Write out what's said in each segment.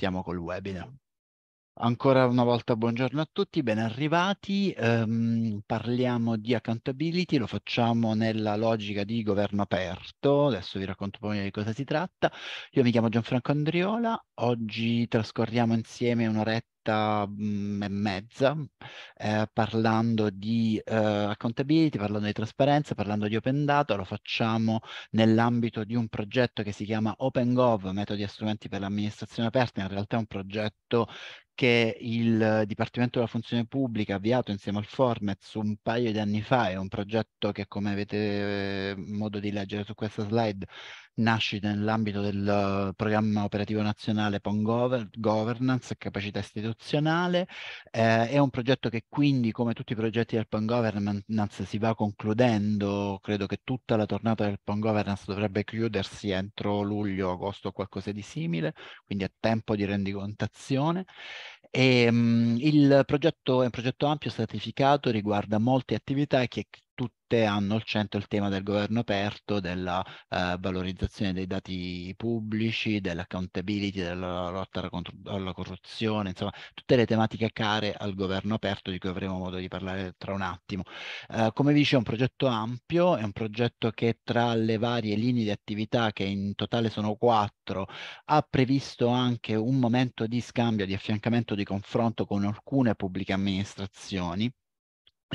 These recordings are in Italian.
partiamo col webinar. Ancora una volta buongiorno a tutti, ben arrivati. Um, parliamo di accountability, lo facciamo nella logica di governo aperto. Adesso vi racconto poi di cosa si tratta. Io mi chiamo Gianfranco Andriola, oggi trascorriamo insieme un'oretta un'oretta mm, e mezza eh, parlando di eh, accountability, parlando di trasparenza, parlando di open data, lo facciamo nell'ambito di un progetto che si chiama OpenGov, metodi e strumenti per l'amministrazione aperta, in realtà è un progetto che il Dipartimento della Funzione Pubblica ha avviato insieme al Formez un paio di anni fa, è un progetto che come avete eh, modo di leggere su questa slide nascita nell'ambito del eh, programma operativo nazionale PON Governance, capacità istituzionale, eh, è un progetto che quindi come tutti i progetti del PON Governance si va concludendo, credo che tutta la tornata del PON Governance dovrebbe chiudersi entro luglio, agosto o qualcosa di simile, quindi è tempo di rendicontazione e, ehm, mh, il progetto è un progetto ampio, stratificato, riguarda molte attività che tutte hanno al centro il tema del governo aperto, della eh, valorizzazione dei dati pubblici, dell'accountability, della lotta alla corruzione, insomma tutte le tematiche care al governo aperto di cui avremo modo di parlare tra un attimo. Eh, come vi dice è un progetto ampio, è un progetto che tra le varie linee di attività che in totale sono quattro ha previsto anche un momento di scambio, di affiancamento punto di confronto con alcune pubbliche amministrazioni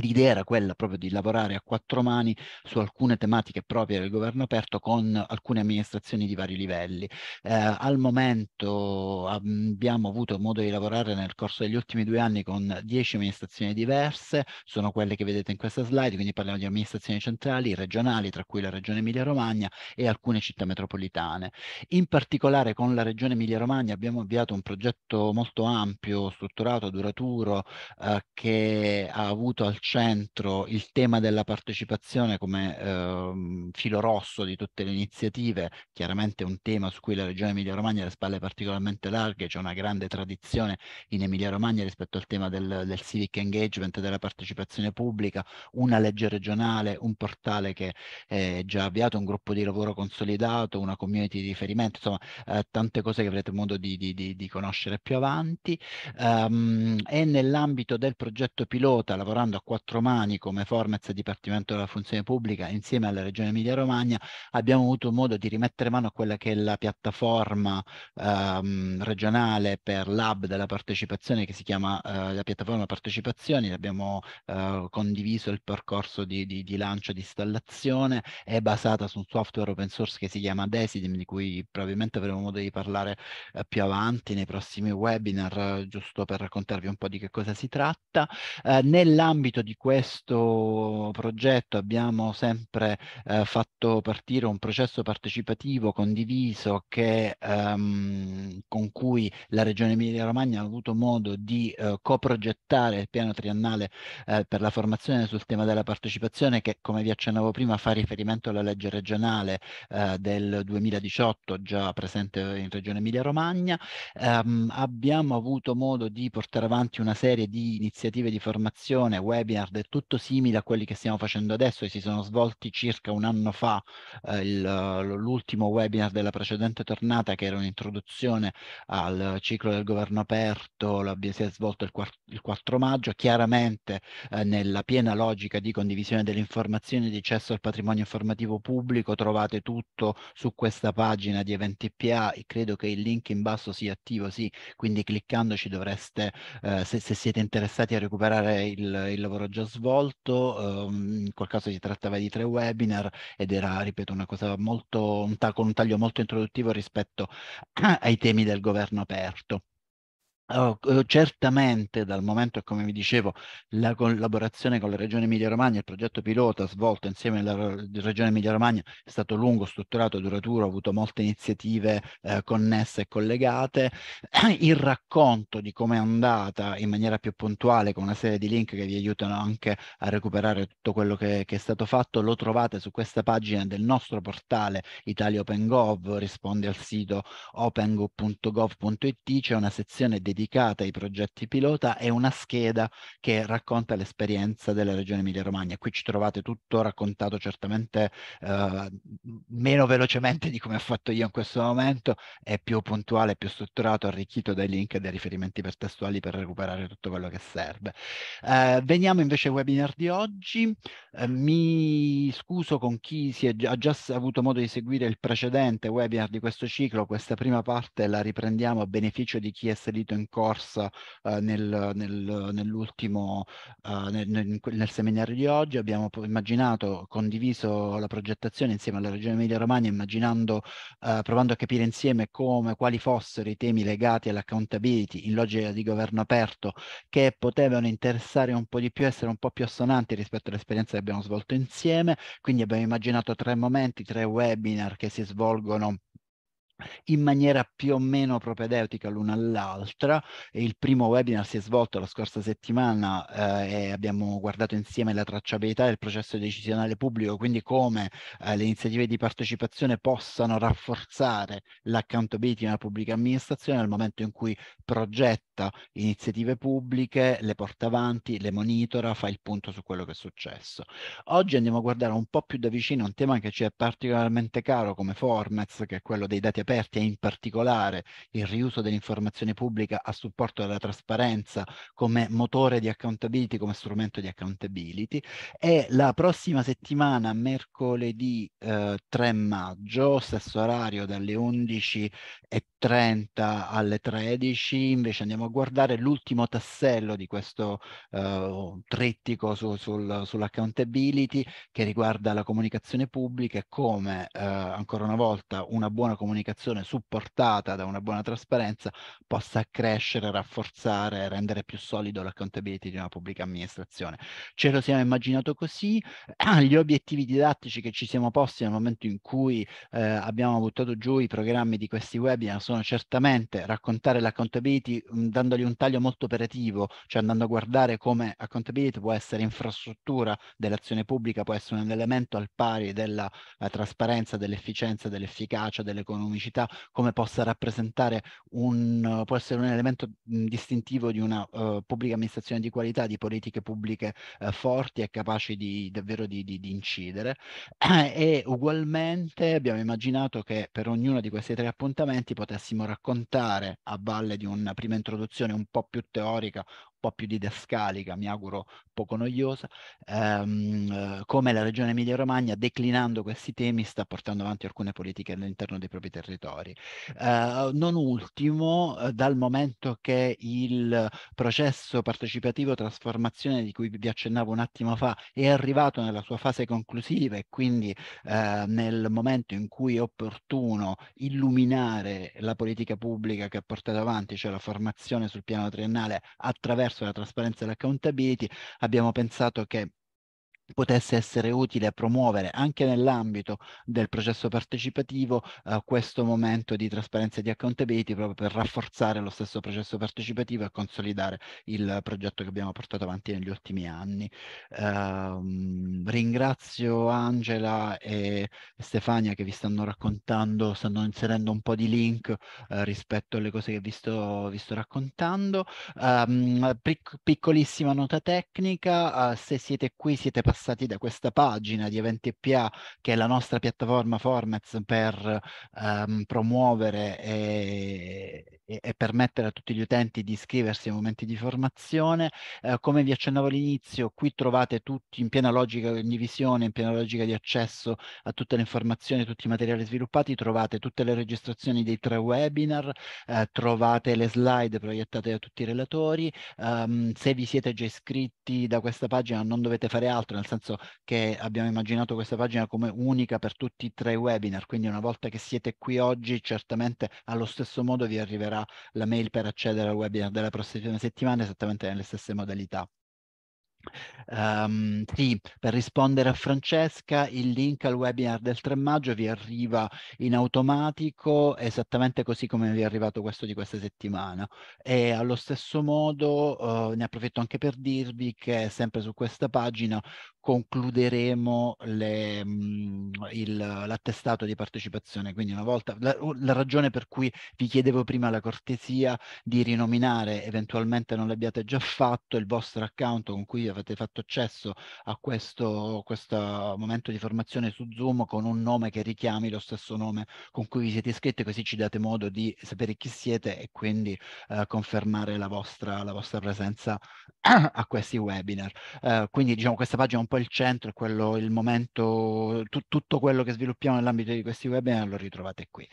L'idea era quella proprio di lavorare a quattro mani su alcune tematiche proprie del governo aperto con alcune amministrazioni di vari livelli. Eh, al momento abbiamo avuto modo di lavorare nel corso degli ultimi due anni con dieci amministrazioni diverse, sono quelle che vedete in questa slide, quindi parliamo di amministrazioni centrali, regionali, tra cui la regione Emilia-Romagna e alcune città metropolitane. In particolare con la regione Emilia-Romagna abbiamo avviato un progetto molto ampio, strutturato, duraturo, eh, che ha avuto al centro il tema della partecipazione come eh, filo rosso di tutte le iniziative, chiaramente un tema su cui la regione Emilia-Romagna ha le spalle particolarmente larghe, c'è una grande tradizione in Emilia-Romagna rispetto al tema del, del civic engagement, della partecipazione pubblica, una legge regionale, un portale che è già avviato, un gruppo di lavoro consolidato, una community di riferimento, insomma eh, tante cose che avrete modo di, di, di, di conoscere più avanti. Um, e nell'ambito del progetto pilota, lavorando a quattro mani come Formez Dipartimento della Funzione Pubblica insieme alla Regione Emilia-Romagna abbiamo avuto modo di rimettere mano a quella che è la piattaforma ehm, regionale per l'hub della partecipazione che si chiama eh, la piattaforma partecipazioni, abbiamo eh, condiviso il percorso di, di, di lancio di installazione, è basata su un software open source che si chiama Desidim di cui probabilmente avremo modo di parlare eh, più avanti nei prossimi webinar eh, giusto per raccontarvi un po' di che cosa si tratta. Eh, nell'ambito di questo progetto abbiamo sempre eh, fatto partire un processo partecipativo condiviso che, ehm, con cui la Regione Emilia-Romagna ha avuto modo di eh, coprogettare il piano triennale eh, per la formazione sul tema della partecipazione che, come vi accennavo prima, fa riferimento alla legge regionale eh, del 2018 già presente in Regione Emilia-Romagna. Ehm, abbiamo avuto modo di portare avanti una serie di iniziative di formazione, webinar, è tutto simile a quelli che stiamo facendo adesso e si sono svolti circa un anno fa eh, l'ultimo webinar della precedente tornata che era un'introduzione al ciclo del governo aperto, la, si è svolto il 4, il 4 maggio, chiaramente eh, nella piena logica di condivisione delle informazioni di accesso al patrimonio informativo pubblico, trovate tutto su questa pagina di eventi PA e credo che il link in basso sia attivo, sì, quindi cliccandoci dovreste, eh, se, se, siete interessati a recuperare il, il lavoro lavoro già svolto, um, in quel caso si trattava di tre webinar ed era, ripeto, una cosa molto, un ta- con un taglio molto introduttivo rispetto ai temi del governo aperto. Oh, eh, certamente dal momento che, come vi dicevo, la collaborazione con la Regione Emilia-Romagna, il progetto pilota svolto insieme alla Regione Emilia-Romagna è stato lungo, strutturato, duraturo, ha avuto molte iniziative eh, connesse e collegate. Il racconto di come è andata in maniera più puntuale con una serie di link che vi aiutano anche a recuperare tutto quello che, che è stato fatto lo trovate su questa pagina del nostro portale Italia Open Gov, risponde al sito opengo.gov.it, c'è una sezione dedicata dedicata ai progetti pilota e una scheda che racconta l'esperienza della regione Emilia-Romagna. Qui ci trovate tutto raccontato certamente eh, meno velocemente di come ho fatto io in questo momento, è più puntuale, più strutturato, arricchito dai link e dai riferimenti per testuali per recuperare tutto quello che serve. Eh, veniamo invece al webinar di oggi. Eh, mi scuso con chi si è, ha già avuto modo di seguire il precedente webinar di questo ciclo, questa prima parte la riprendiamo a beneficio di chi è salito in in corsa eh, nel, nel, nell'ultimo, eh, nel, nel, nel, seminario di oggi. Abbiamo immaginato, condiviso la progettazione insieme alla Regione Emilia Romagna, immaginando, eh, provando a capire insieme come, quali fossero i temi legati all'accountability in logica di governo aperto che potevano interessare un po' di più, essere un po' più assonanti rispetto all'esperienza che abbiamo svolto insieme. Quindi abbiamo immaginato tre momenti, tre webinar che si svolgono in maniera più o meno propedeutica l'una all'altra. Il primo webinar si è svolto la scorsa settimana eh, e abbiamo guardato insieme la tracciabilità del processo decisionale pubblico, quindi come eh, le iniziative di partecipazione possano rafforzare l'accountability nella pubblica amministrazione nel momento in cui progetta iniziative pubbliche, le porta avanti, le monitora, fa il punto su quello che è successo. Oggi andiamo a guardare un po' più da vicino un tema che ci è particolarmente caro come Formats, che è quello dei dati aperti e in particolare il riuso dell'informazione pubblica a supporto della trasparenza come motore di accountability, come strumento di accountability e la prossima settimana, mercoledì eh, 3 maggio, stesso orario dalle 11.30 alle 13, invece andiamo a guardare l'ultimo tassello di questo eh, trittico su, sul, sull'accountability che riguarda la comunicazione pubblica e come eh, ancora una volta una buona comunicazione comunicazione supportata da una buona trasparenza possa crescere, rafforzare, rendere più solido l'accountability di una pubblica amministrazione. Ce lo siamo immaginato così, gli obiettivi didattici che ci siamo posti nel momento in cui eh, abbiamo buttato giù i programmi di questi webinar sono certamente raccontare l'accountability mh, mm, dandogli un taglio molto operativo, cioè andando a guardare come accountability può essere infrastruttura dell'azione pubblica, può essere un elemento al pari della eh, trasparenza, dell'efficienza, dell'efficacia, dell'economicità autenticità come possa rappresentare un, può essere un elemento distintivo di una uh, pubblica amministrazione di qualità, di politiche pubbliche uh, forti e capaci di, davvero di, di, di incidere. E ugualmente abbiamo immaginato che per ognuno di questi tre appuntamenti potessimo raccontare a valle di una prima introduzione un po' più teorica, po' più didascalica, mi auguro poco noiosa, ehm, eh, come la Regione Emilia-Romagna, declinando questi temi, sta portando avanti alcune politiche all'interno dei propri territori. Eh, non ultimo, eh, dal momento che il processo partecipativo trasformazione di cui vi accennavo un attimo fa è arrivato nella sua fase conclusiva e quindi eh, nel momento in cui è opportuno illuminare la politica pubblica che ha portato avanti, cioè la formazione sul piano triennale attraverso verso la trasparenza e l'accountability, abbiamo pensato che potesse essere utile promuovere anche nell'ambito del processo partecipativo eh, questo momento di trasparenza e di accountability proprio per rafforzare lo stesso processo partecipativo e consolidare il progetto che abbiamo portato avanti negli ultimi anni. Eh, ringrazio Angela e Stefania che vi stanno raccontando, stanno inserendo un po' di link eh, rispetto alle cose che vi sto, vi sto raccontando. Ehm, piccolissima nota tecnica, eh, se siete qui siete passati passati da questa pagina di Eventi EventPA, che è la nostra piattaforma Formats per ehm, promuovere e, e, e, permettere a tutti gli utenti di iscriversi ai momenti di formazione. Eh, come vi accennavo all'inizio, qui trovate tutti in piena logica di visione, in piena logica di accesso a tutte le informazioni, tutti i materiali sviluppati, trovate tutte le registrazioni dei tre webinar, eh, trovate le slide proiettate da tutti i relatori. Um, se vi siete già iscritti da questa pagina non dovete fare altro, nel senso che abbiamo immaginato questa pagina come unica per tutti i tre webinar, quindi una volta che siete qui oggi certamente allo stesso modo vi arriverà era la mail per accedere al webinar della prossima settimana esattamente nelle stesse modalità. Um, sì, per rispondere a Francesca, il link al webinar del 3 maggio vi arriva in automatico, esattamente così come vi è arrivato questo di questa settimana. E allo stesso modo uh, ne approfitto anche per dirvi che sempre su questa pagina concluderemo le, il, l'attestato di partecipazione. Quindi una volta, la, la, ragione per cui vi chiedevo prima la cortesia di rinominare, eventualmente non l'abbiate già fatto, il vostro account con cui avete fatto accesso a questo, questo momento di formazione su Zoom con un nome che richiami lo stesso nome con cui vi siete iscritti, così ci date modo di sapere chi siete e quindi eh, confermare la vostra, la vostra presenza a questi webinar. Eh, quindi diciamo questa pagina è un po' po' il centro, quello, il momento, tu, tutto quello che sviluppiamo nell'ambito di questi webinar lo ritrovate qui.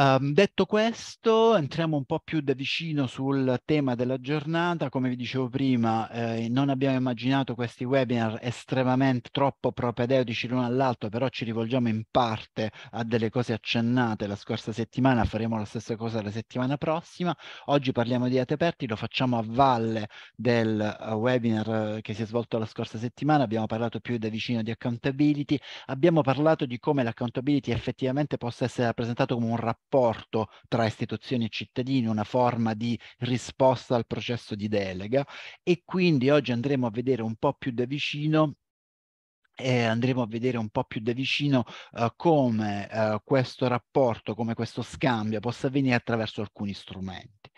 Um, detto questo, entriamo un po' più da vicino sul tema della giornata. Come vi dicevo prima, eh, non abbiamo immaginato questi webinar estremamente troppo propedeutici l'uno all'altro, però ci rivolgiamo in parte a delle cose accennate la scorsa settimana, faremo la stessa cosa la settimana prossima. Oggi parliamo di ateperti, lo facciamo a valle del uh, webinar eh, che si è svolto la scorsa settimana, abbiamo parlato più da vicino di accountability, abbiamo parlato di come l'accountability effettivamente possa essere rappresentato come un rapporto rapporto tra istituzioni e cittadini, una forma di risposta al processo di delega e quindi oggi andremo a vedere un po' più da vicino eh, andremo a vedere un po' più da vicino eh, come eh, questo rapporto, come questo scambio possa avvenire attraverso alcuni strumenti.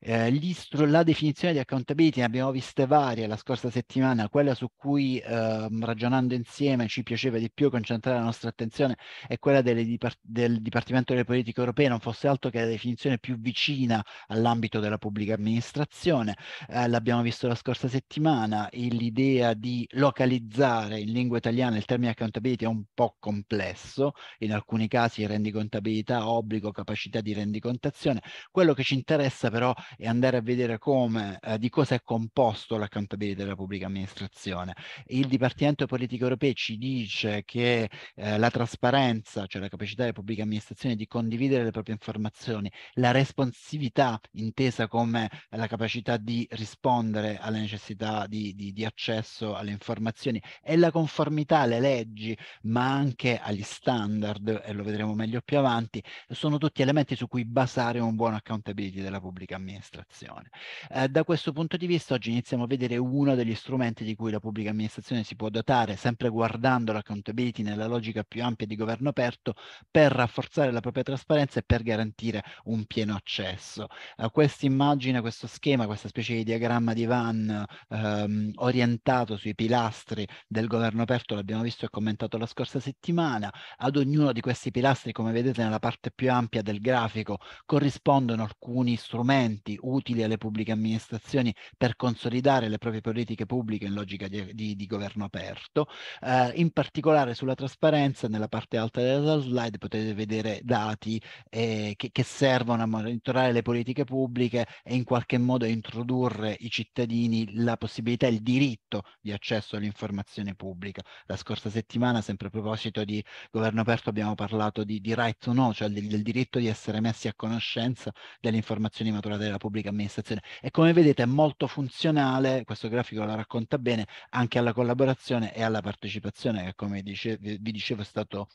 Eh, la definizione di accountability ne abbiamo viste varie la scorsa settimana, quella su cui eh, ragionando insieme ci piaceva di più concentrare la nostra attenzione è quella dipart- del Dipartimento delle Politiche Europee, non fosse altro che la definizione più vicina all'ambito della pubblica amministrazione. Eh, l'abbiamo visto la scorsa settimana, l'idea di localizzare in lingua italiana il termine accountability è un po' complesso, in alcuni casi rendicontabilità, obbligo, capacità di rendicontazione. Quello che ci interessa però e andare a vedere come, eh, di cosa è composto l'accountability della pubblica amministrazione. Il Dipartimento Politico Europeo ci dice che eh, la trasparenza, cioè la capacità delle pubbliche amministrazioni di condividere le proprie informazioni, la responsività intesa come la capacità di rispondere alle necessità di, di, di accesso alle informazioni e la conformità alle leggi, ma anche agli standard, e lo vedremo meglio più avanti, sono tutti elementi su cui basare un buon accountability della pubblica amministrazione amministrazione. Eh, da questo punto di vista oggi iniziamo a vedere uno degli strumenti di cui la pubblica amministrazione si può dotare, sempre guardando l'accountability nella logica più ampia di governo aperto, per rafforzare la propria trasparenza e per garantire un pieno accesso. Eh, questa immagine, questo schema, questa specie di diagramma di Van ehm, orientato sui pilastri del governo aperto, l'abbiamo visto e commentato la scorsa settimana, ad ognuno di questi pilastri, come vedete nella parte più ampia del grafico, corrispondono alcuni strumenti strumenti utili alle pubbliche amministrazioni per consolidare le proprie politiche pubbliche in logica di, di, di governo aperto. Eh, in particolare sulla trasparenza, nella parte alta della slide potete vedere dati eh, che, che servono a monitorare le politiche pubbliche e in qualche modo introdurre i cittadini la possibilità, il diritto di accesso all'informazione pubblica. La scorsa settimana, sempre a proposito di governo aperto, abbiamo parlato di, di right to know, cioè del, del diritto di essere messi a conoscenza delle informazioni maturate della pubblica amministrazione e come vedete è molto funzionale, questo grafico la racconta bene, anche alla collaborazione e alla partecipazione che come dice, vi dicevo è stato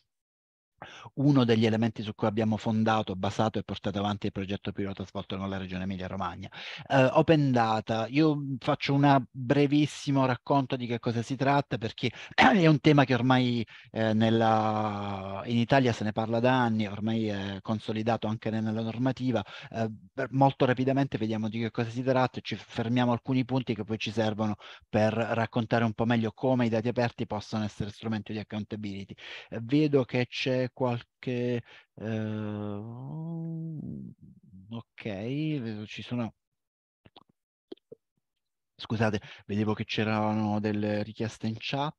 uno degli elementi su cui abbiamo fondato, basato e portato avanti il progetto pilota svolto con la Regione Emilia-Romagna. Uh, eh, open Data, io faccio un brevissimo racconto di che cosa si tratta perché è un tema che ormai eh, nella, in Italia se ne parla da anni, ormai è consolidato anche nella normativa. Eh, molto rapidamente vediamo di che cosa si tratta e ci fermiamo alcuni punti che poi ci servono per raccontare un po' meglio come i dati aperti possono essere strumenti di accountability. Eh, vedo che c'è qualche... Eh, ok, ci sono... Scusate, vedevo che c'erano delle richieste in chat.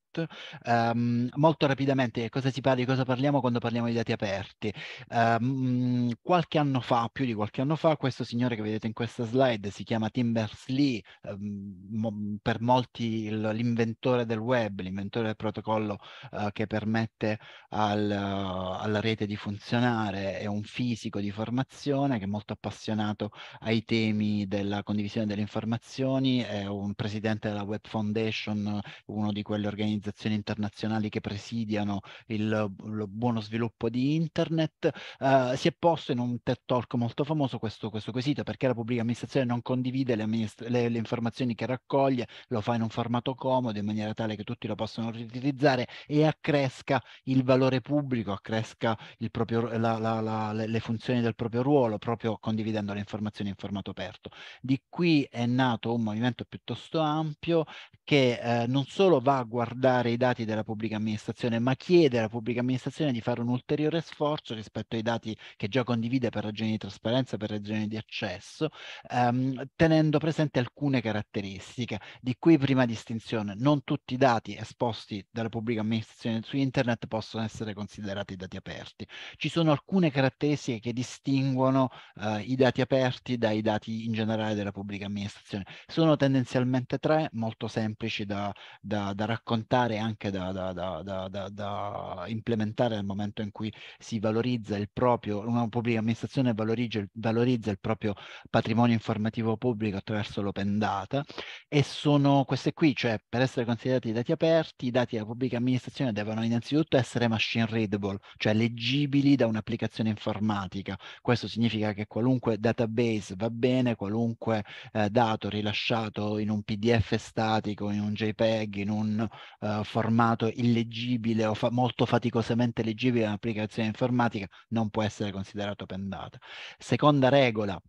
Um, molto rapidamente, cosa si parla, di cosa parliamo quando parliamo di dati aperti? Um, qualche anno fa, più di qualche anno fa, questo signore che vedete in questa slide si chiama Tim Berners-Lee, um, per molti l'inventore del web, l'inventore del protocollo uh, che permette al, uh, alla rete di funzionare, è un fisico di formazione che è molto appassionato ai temi della condivisione delle informazioni, è un presidente della Web Foundation, uno di quelle organizzazioni organizzazioni internazionali che presidiano il, il buono sviluppo di internet, eh, si è posto in un TED Talk molto famoso questo, questo quesito perché la pubblica amministrazione non condivide le, amministra- le, le, informazioni che raccoglie, lo fa in un formato comodo in maniera tale che tutti lo possano riutilizzare e accresca il valore pubblico, accresca il proprio, la, la, la, le funzioni del proprio ruolo proprio condividendo le informazioni in formato aperto. Di qui è nato un movimento piuttosto ampio che eh, non solo va a guardare migliorare i dati della pubblica amministrazione, ma chiede alla pubblica amministrazione di fare un ulteriore sforzo rispetto ai dati che già condivide per ragioni di trasparenza, per ragioni di accesso, ehm, tenendo presente alcune caratteristiche. Di cui prima distinzione, non tutti i dati esposti dalla pubblica amministrazione su internet possono essere considerati dati aperti. Ci sono alcune caratteristiche che distinguono eh, i dati aperti dai dati in generale della pubblica amministrazione. Sono tendenzialmente tre, molto semplici da, da, da raccontare chiare anche da, da, da, da, implementare nel momento in cui si valorizza il proprio, una pubblica amministrazione valorizza, valorizza il proprio patrimonio informativo pubblico attraverso l'open data e sono queste qui, cioè per essere considerati dati aperti, i dati della pubblica amministrazione devono innanzitutto essere machine readable, cioè leggibili da un'applicazione informatica. Questo significa che qualunque database va bene, qualunque eh, dato rilasciato in un PDF statico, in un JPEG, in un uh, formato illeggibile o fa- molto faticosamente leggibile in un'applicazione informatica non può essere considerato open data. Seconda regola,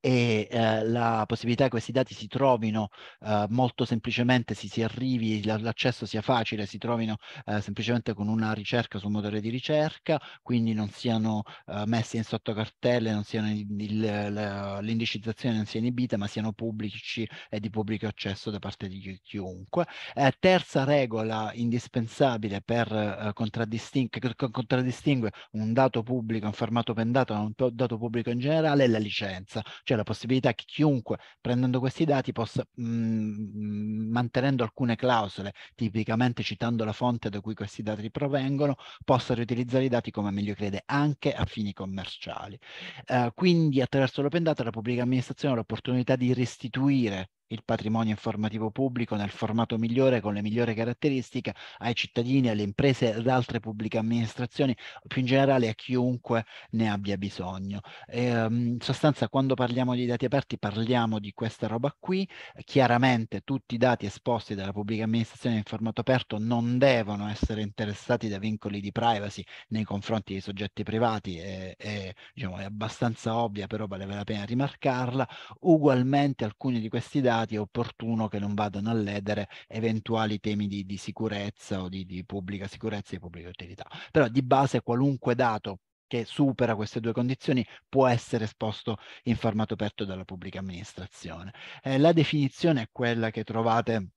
e eh, la possibilità che questi dati si trovino eh, molto semplicemente, si, si arrivi, l'accesso sia facile, si trovino eh, semplicemente con una ricerca sul motore di ricerca, quindi non siano eh, messi in sottocartelle, non siano l'indicizzazione non sia inibita, ma siano pubblici e di pubblico accesso da parte di chiunque. Eh, terza regola indispensabile per eh, contraddistingue, contraddistingue un dato pubblico, un formato pendato da un dato pubblico in generale, è la licenza cioè la possibilità che chiunque prendendo questi dati possa, mh, mhmm, mantenendo alcune clausole, tipicamente citando la fonte da cui questi dati provengono, possa riutilizzare i dati come meglio crede, anche a fini commerciali. Eh, quindi attraverso l'open data la pubblica amministrazione ha l'opportunità di restituire il patrimonio informativo pubblico nel formato migliore, con le migliori caratteristiche, ai cittadini, alle imprese, ad altre pubbliche amministrazioni, più in generale a chiunque ne abbia bisogno. E, ehm, in sostanza, quando parliamo di dati aperti, parliamo di questa roba qui. Chiaramente tutti i dati esposti dalla pubblica amministrazione in formato aperto non devono essere interessati da vincoli di privacy nei confronti dei soggetti privati, e, e, diciamo, è abbastanza ovvia, però vale la pena rimarcarla. Ugualmente alcuni di questi dati delicati è opportuno che non vadano a ledere eventuali temi di, di sicurezza o di, di pubblica sicurezza e di pubblica utilità. Però di base qualunque dato che supera queste due condizioni può essere esposto in formato aperto dalla pubblica amministrazione. Eh, la definizione è quella che trovate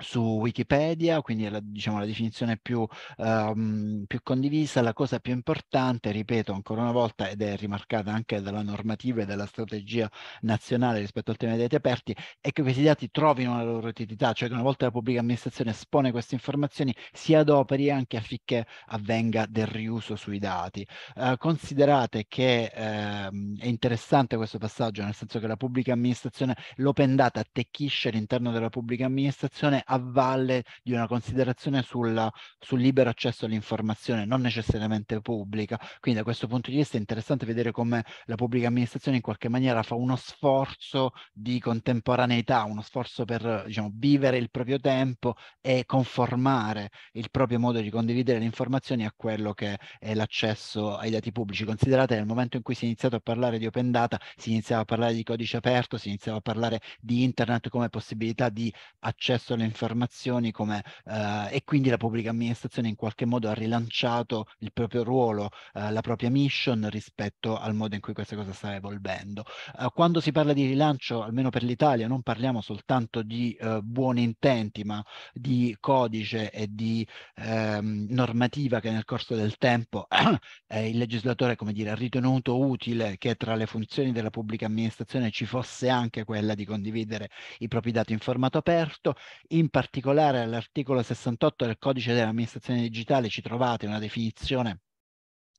su Wikipedia, quindi è la, diciamo, la definizione più, ehm, più, condivisa, la cosa più importante, ripeto ancora una volta, ed è rimarcata anche dalla normativa e dalla strategia nazionale rispetto al tema dei dati aperti, è che questi dati trovino la loro utilità, cioè che una volta la pubblica amministrazione espone queste informazioni si adoperi anche affinché avvenga del riuso sui dati. Eh, considerate che ehm, è interessante questo passaggio, nel senso che la pubblica amministrazione, l'open data attecchisce all'interno della pubblica amministrazione a valle di una considerazione sulla, sul libero accesso all'informazione, non necessariamente pubblica. Quindi da questo punto di vista è interessante vedere come la pubblica amministrazione in qualche maniera fa uno sforzo di contemporaneità, uno sforzo per diciamo, vivere il proprio tempo e conformare il proprio modo di condividere le informazioni a quello che è l'accesso ai dati pubblici. Considerate nel momento in cui si è iniziato a parlare di open data, si iniziava a parlare di codice aperto, si iniziava a parlare di internet come possibilità di accesso alle informazioni come, eh, e quindi la pubblica amministrazione in qualche modo ha rilanciato il proprio ruolo, eh, la propria mission rispetto al modo in cui questa cosa sta evolvendo. Eh, quando si parla di rilancio, almeno per l'Italia, non parliamo soltanto di eh, buoni intenti, ma di codice e di ehm, normativa che nel corso del tempo eh, il legislatore come dire, ha ritenuto utile che tra le funzioni della pubblica amministrazione ci fosse anche quella di condividere i propri dati in formato aperto. In particolare all'articolo 68 del codice dell'amministrazione digitale ci trovate una definizione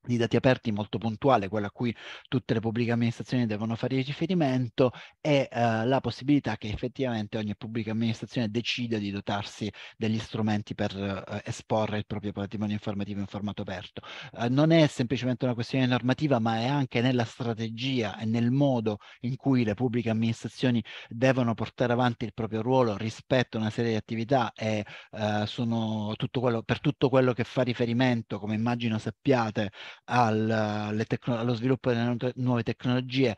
di dati aperti molto puntuale, quella a cui tutte le pubbliche amministrazioni devono fare riferimento, e eh, la possibilità che effettivamente ogni pubblica amministrazione decida di dotarsi degli strumenti per eh, esporre il proprio patrimonio informativo in formato aperto. Eh, non è semplicemente una questione normativa, ma è anche nella strategia e nel modo in cui le pubbliche amministrazioni devono portare avanti il proprio ruolo rispetto a una serie di attività e eh, tutto quello, per tutto quello che fa riferimento, come immagino sappiate, al, tecno- allo sviluppo delle nuove tecnologie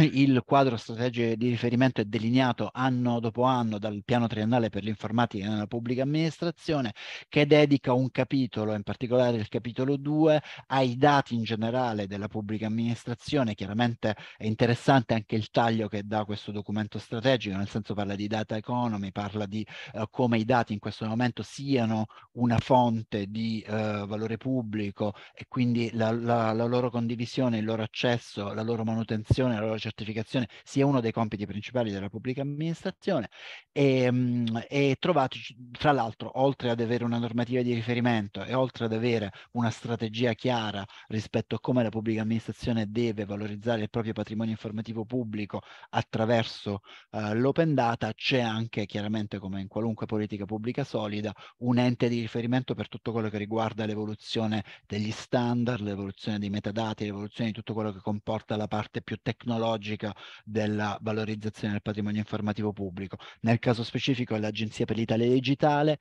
il quadro strategico di riferimento è delineato anno dopo anno dal piano triennale per l'informatica nella pubblica amministrazione che dedica un capitolo, in particolare il capitolo 2, ai dati in generale della pubblica amministrazione. Chiaramente è interessante anche il taglio che dà questo documento strategico, nel senso parla di data economy, parla di eh, come i dati in questo momento siano una fonte di eh, valore pubblico e quindi la, la, la loro condivisione, il loro accesso, la loro manutenzione, la loro la certificazione sia uno dei compiti principali della pubblica amministrazione ehm, e, e trovati, tra l'altro, oltre ad avere una normativa di riferimento e oltre ad avere una strategia chiara rispetto a come la pubblica amministrazione deve valorizzare il proprio patrimonio informativo pubblico attraverso uh, l'open data, c'è anche, chiaramente come in qualunque politica pubblica solida, un ente di riferimento per tutto quello che riguarda l'evoluzione degli standard, l'evoluzione dei metadati, l'evoluzione di tutto quello che comporta la parte più tecnologica logica della valorizzazione del patrimonio informativo pubblico. Nel caso specifico è l'Agenzia per l'Italia Digitale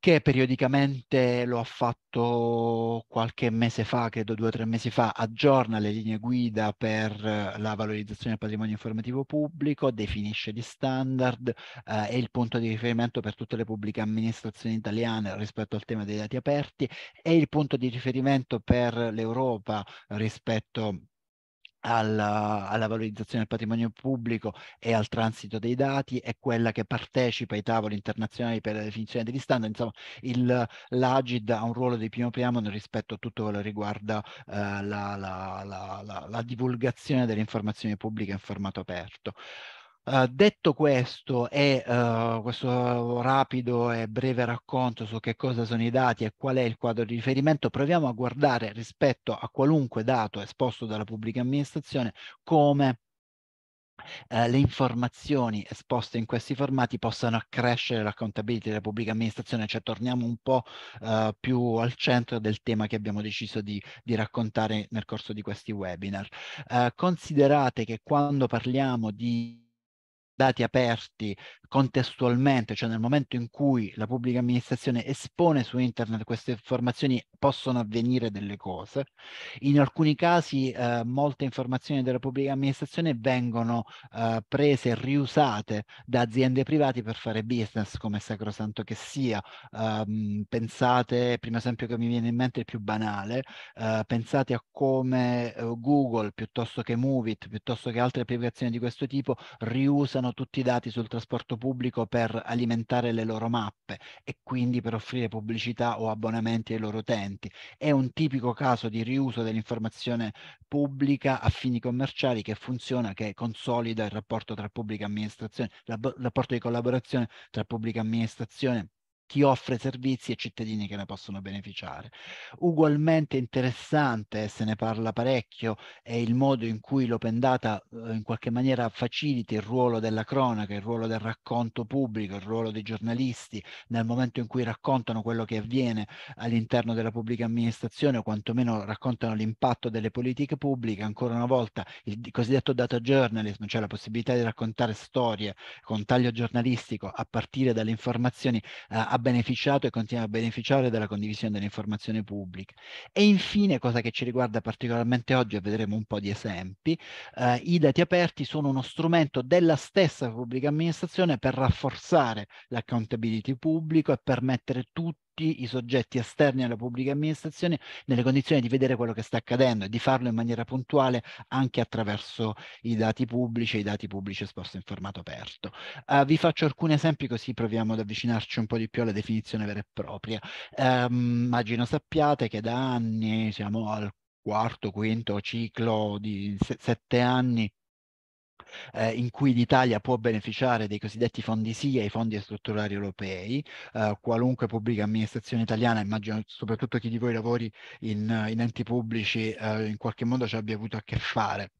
che periodicamente lo ha fatto qualche mese fa, credo due o tre mesi fa, aggiorna le linee guida per eh, la valorizzazione del patrimonio informativo pubblico, definisce gli standard, eh, è il punto di riferimento per tutte le pubbliche amministrazioni italiane rispetto al tema dei dati aperti, è il punto di riferimento per l'Europa rispetto alla, alla, valorizzazione del patrimonio pubblico e al transito dei dati è quella che partecipa ai tavoli internazionali per la definizione degli standard. Insomma, il, l'Agid ha un ruolo di primo piano rispetto a tutto quello che riguarda eh, la, la, la, la divulgazione delle informazioni pubbliche in formato aperto. Eh, detto questo e uh, questo rapido e breve racconto su che cosa sono i dati e qual è il quadro di riferimento, proviamo a guardare rispetto a qualunque dato esposto dalla pubblica amministrazione come Uh, le informazioni esposte in questi formati possano accrescere la contabilità della pubblica amministrazione, cioè torniamo un po' uh, più al centro del tema che abbiamo deciso di, di raccontare nel corso di questi webinar. Uh, considerate che quando parliamo di dati aperti contestualmente, cioè nel momento in cui la pubblica amministrazione espone su internet queste informazioni possono avvenire delle cose. In alcuni casi eh, molte informazioni della pubblica amministrazione vengono eh, prese e riusate da aziende private per fare business, come sacrosanto che sia. Um, pensate, primo esempio che mi viene in mente è il più banale, uh, pensate a come uh, Google piuttosto che Movit, piuttosto che altre applicazioni di questo tipo riusano tutti i dati sul trasporto pubblico per alimentare le loro mappe e quindi per offrire pubblicità o abbonamenti ai loro utenti clienti. È un tipico caso di riuso dell'informazione pubblica a fini commerciali che funziona, che consolida il rapporto tra pubblica amministrazione, il rapporto di collaborazione tra pubblica amministrazione chi offre servizi e cittadini che ne possono beneficiare. Ugualmente interessante, se ne parla parecchio, è il modo in cui l'open data eh, in qualche maniera facilita il ruolo della cronaca, il ruolo del racconto pubblico, il ruolo dei giornalisti nel momento in cui raccontano quello che avviene all'interno della pubblica amministrazione o quantomeno raccontano l'impatto delle politiche pubbliche. Ancora una volta il cosiddetto data journalism, cioè la possibilità di raccontare storie con taglio giornalistico a partire dalle informazioni eh, beneficiato e continua a beneficiare della condivisione delle informazioni pubbliche. E infine, cosa che ci riguarda particolarmente oggi, e vedremo un po' di esempi, eh, i dati aperti sono uno strumento della stessa pubblica amministrazione per rafforzare l'accountability pubblico e permettere tutti tutti i soggetti esterni alla pubblica amministrazione nelle condizioni di vedere quello che sta accadendo e di farlo in maniera puntuale anche attraverso i dati pubblici e i dati pubblici esposti in formato aperto. Uh, vi faccio alcuni esempi così proviamo ad avvicinarci un po' di più alla definizione vera e propria. Um, immagino sappiate che da anni siamo al quarto, quinto ciclo di sette anni eh, in cui l'Italia può beneficiare dei cosiddetti fondi SIA, i fondi strutturali europei, eh, qualunque pubblica amministrazione italiana, immagino soprattutto chi di voi lavori in, in enti pubblici, eh, in qualche modo ci abbia avuto a che fare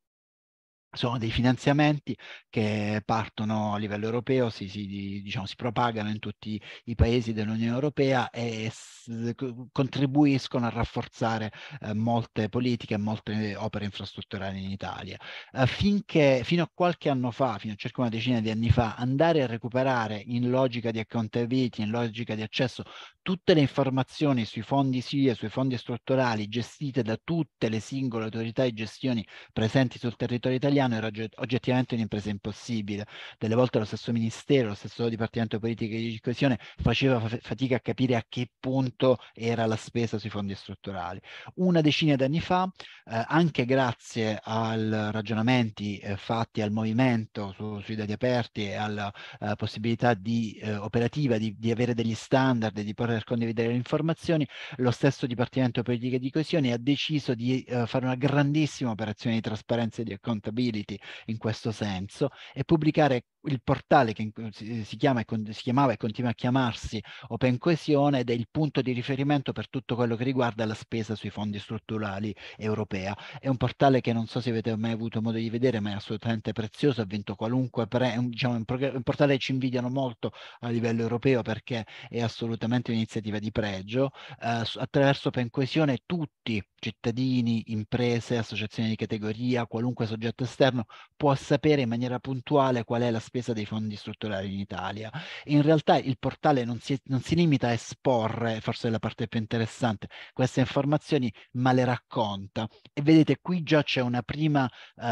sono dei finanziamenti che partono a livello europeo, si, si, diciamo, si propagano in tutti i paesi dell'Unione Europea e s- contribuiscono a rafforzare eh, molte politiche e molte opere infrastrutturali in Italia. Eh, finché, fino a qualche anno fa, fino a circa una decina di anni fa, andare a recuperare in logica di accountability, in logica di accesso, tutte le informazioni sui fondi SIE, sui fondi strutturali gestite da tutte le singole autorità e gestioni presenti sul territorio italiano, italiano era oggettivamente un'impresa impossibile. Delle volte lo stesso ministero, lo stesso Dipartimento Politica di Coesione faceva fatica a capire a che punto era la spesa sui fondi strutturali. Una decina di anni fa, eh, anche grazie ai ragionamenti eh, fatti al movimento su, sui dati aperti e alla eh, possibilità di, eh, operativa di, di, avere degli standard e di poter condividere le informazioni, lo stesso Dipartimento Politica di Coesione ha deciso di eh, fare una grandissima operazione di trasparenza e di accountability community in questo senso e pubblicare il portale che si, chiama, si chiamava e continua a chiamarsi Open Coesione ed è il punto di riferimento per tutto quello che riguarda la spesa sui fondi strutturali europea. È un portale che non so se avete mai avuto modo di vedere, ma è assolutamente prezioso, ha vinto qualunque premio, diciamo, un, un portale che ci invidiano molto a livello europeo perché è assolutamente un'iniziativa di pregio. Eh, attraverso Open Coesione tutti, cittadini, imprese, associazioni di categoria, qualunque soggetto esterno, esterno può sapere in maniera puntuale qual è la spesa dei fondi strutturali in Italia. In realtà il portale non si, non si limita a esporre, forse è la parte più interessante, queste informazioni, ma le racconta. E vedete, qui già c'è una prima uh,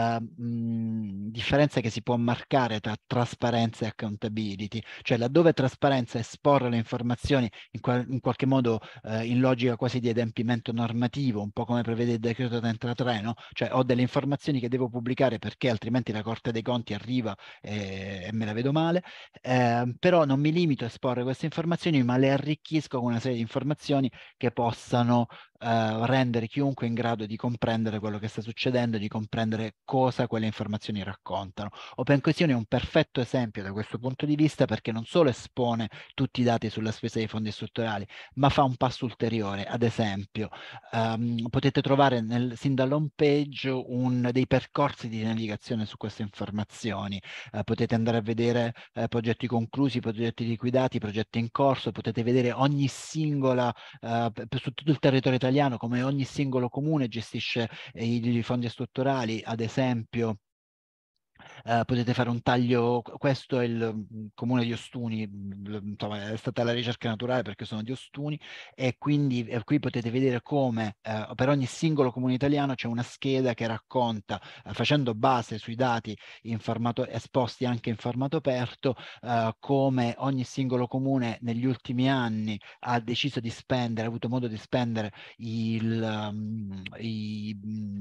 mh, differenza che si può marcare tra trasparenza e accountability, cioè laddove trasparenza esporre le informazioni in, qual- in qualche modo uh, in logica quasi di adempimento normativo, un po' come prevede il decreto d'entratreno, cioè ho delle informazioni che devo pubblicare fare perché altrimenti la Corte dei Conti arriva e, eh, e me la vedo male, eh, però non mi limito a esporre queste informazioni ma le arricchisco con una serie di informazioni che possano Uhm, rendere chiunque in grado di comprendere quello che sta succedendo, di comprendere cosa quelle informazioni raccontano. OpenQuestion è un perfetto esempio da questo punto di vista perché non solo espone tutti i dati sulla spesa dei fondi strutturali, ma fa un passo ulteriore. Ad esempio, ehm, potete trovare nel, sin dall'home page un, dei percorsi di navigazione su queste informazioni. Eh, potete andare a vedere eh, progetti conclusi, progetti liquidati, progetti in corso, potete vedere ogni singola, eh, su tutto il territorio italiano italiano, come ogni singolo comune, gestisce eh, i fondi strutturali, ad esempio Uh, potete fare un taglio, questo è il mm, comune di Ostuni, mm, insomma è stata la ricerca naturale perché sono di Ostuni e quindi eh, qui potete vedere come eh, per ogni singolo comune italiano c'è una scheda che racconta, eh, facendo base sui dati formato, esposti anche in formato aperto, eh, come ogni singolo comune negli ultimi anni ha deciso di spendere, ha avuto modo di spendere il, um, i,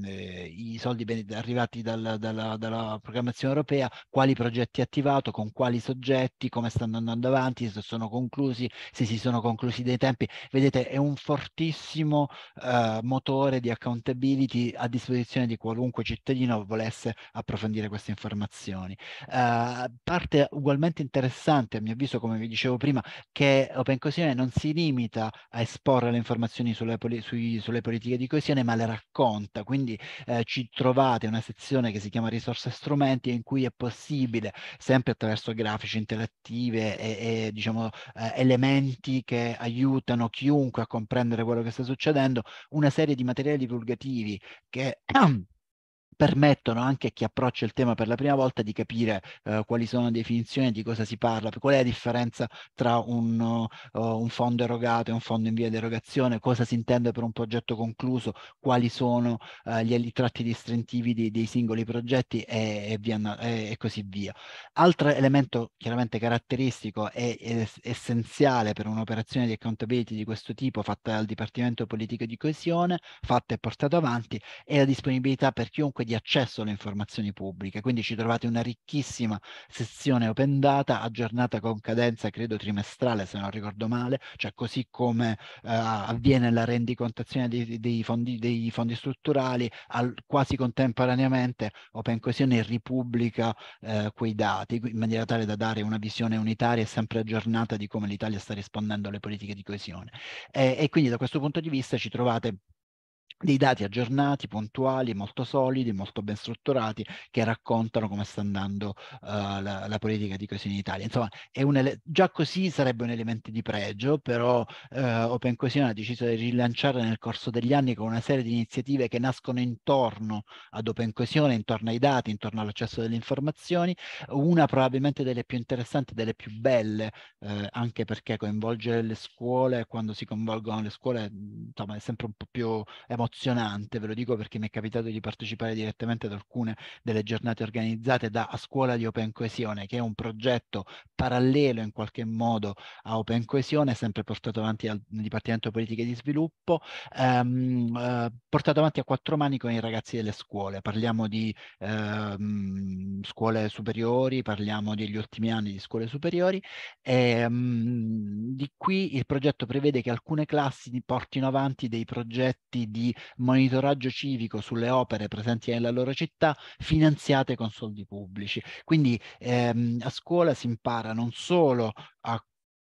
eh, i, soldi arrivati dal, dalla, dalla programma programmazione europea, quali progetti ha attivato, con quali soggetti, come stanno andando avanti, se sono conclusi, se si sono conclusi dei tempi. Vedete, è un fortissimo eh, motore di accountability a disposizione di qualunque cittadino volesse approfondire queste informazioni. Eh, parte ugualmente interessante, a mio avviso, come vi dicevo prima, che Open OpenCosione non si limita a esporre le informazioni sulle, poli sui, sulle politiche di coesione, ma le racconta. Quindi eh, ci trovate una sezione che si chiama risorse e strumenti ambienti in cui è possibile, sempre attraverso grafici interattive e, e diciamo, eh, elementi che aiutano chiunque a comprendere quello che sta succedendo, una serie di materiali divulgativi che... Ehm, permettono anche a chi approccia il tema per la prima volta di capire eh, quali sono le definizioni, di cosa si parla, qual è la differenza tra un, uh, un, fondo erogato e un fondo in via di erogazione, cosa si intende per un progetto concluso, quali sono uh, gli, i tratti distintivi dei, dei singoli progetti e, e, via, e, e, così via. Altro elemento chiaramente caratteristico e essenziale per un'operazione di accountability di questo tipo fatta dal Dipartimento Politiche di Coesione, fatta e portata avanti, è la disponibilità per chiunque di accesso alle informazioni pubbliche, quindi ci trovate una ricchissima sezione open data aggiornata con cadenza credo trimestrale se non ricordo male, cioè così come eh, avviene la rendicontazione dei, dei, fondi, dei fondi, strutturali, al, quasi contemporaneamente OpenCoesione ripubblica eh, quei dati in maniera tale da dare una visione unitaria e sempre aggiornata di come l'Italia sta rispondendo alle politiche di coesione. E, e quindi da questo punto di vista ci trovate dei dati aggiornati, puntuali, molto solidi, molto ben strutturati che raccontano come sta andando uh, la, la, politica di coesione in Italia. Insomma, ele- già così sarebbe un elemento di pregio, però uh, Open Coesione ha deciso di rilanciare nel corso degli anni con una serie di iniziative che nascono intorno ad Open Coesione, intorno ai dati, intorno all'accesso delle informazioni, una probabilmente delle più interessanti, delle più belle, eh, anche perché coinvolge le scuole, quando si coinvolgono le scuole, mm, insomma, è sempre un po' più emozionante emozionante, ve lo dico perché mi è capitato di partecipare direttamente ad alcune delle giornate organizzate da A Scuola di Open Coesione, che è un progetto parallelo in qualche modo a Open Coesione, sempre portato avanti dal Dipartimento Politiche di Sviluppo, ehm, eh, portato avanti a quattro mani con i ragazzi delle scuole. Parliamo di ehm, scuole superiori, parliamo degli ultimi anni di scuole superiori. E, ehm, mh, di qui il progetto prevede che alcune classi portino avanti dei progetti di monitoraggio civico sulle opere presenti nella loro città finanziate con soldi pubblici. Quindi ehm, a scuola si impara non solo a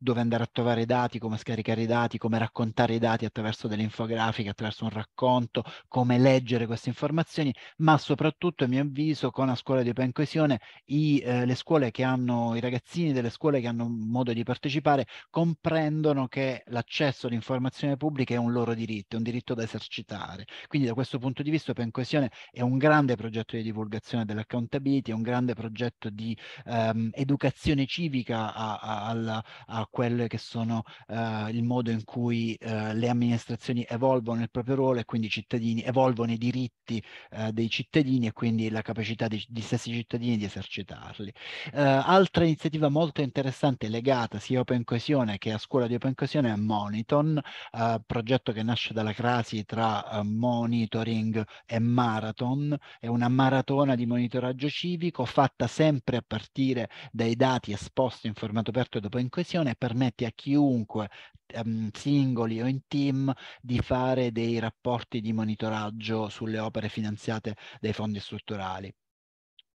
dove andare a trovare i dati, come scaricare i dati, come raccontare i dati attraverso delle infografiche, attraverso un racconto, come leggere queste informazioni, ma soprattutto, a mio avviso, con la scuola di Open Coesione, i, eh, le scuole che hanno, i ragazzini delle scuole che hanno modo di partecipare comprendono che l'accesso all'informazione pubblica è un loro diritto, è un diritto da esercitare. Quindi da questo punto di vista Open Coesione è un grande progetto di divulgazione dell'accountability, è un grande progetto di ehm, educazione civica a, a, a, a a quelle che sono eh, il modo in cui eh, le amministrazioni evolvono il proprio ruolo e quindi i cittadini evolvono i diritti eh, dei cittadini e quindi la capacità di, di stessi cittadini di esercitarli. Eh, altra iniziativa molto interessante legata sia a Open Coesione che a Scuola di Open Coesione è Moniton, eh, progetto che nasce dalla Crasi tra eh, monitoring e marathon, è una maratona di monitoraggio civico fatta sempre a partire dai dati esposti in formato aperto dopo in coesione permette a chiunque ehm, singoli o in team di fare dei rapporti di monitoraggio sulle opere finanziate dai fondi strutturali.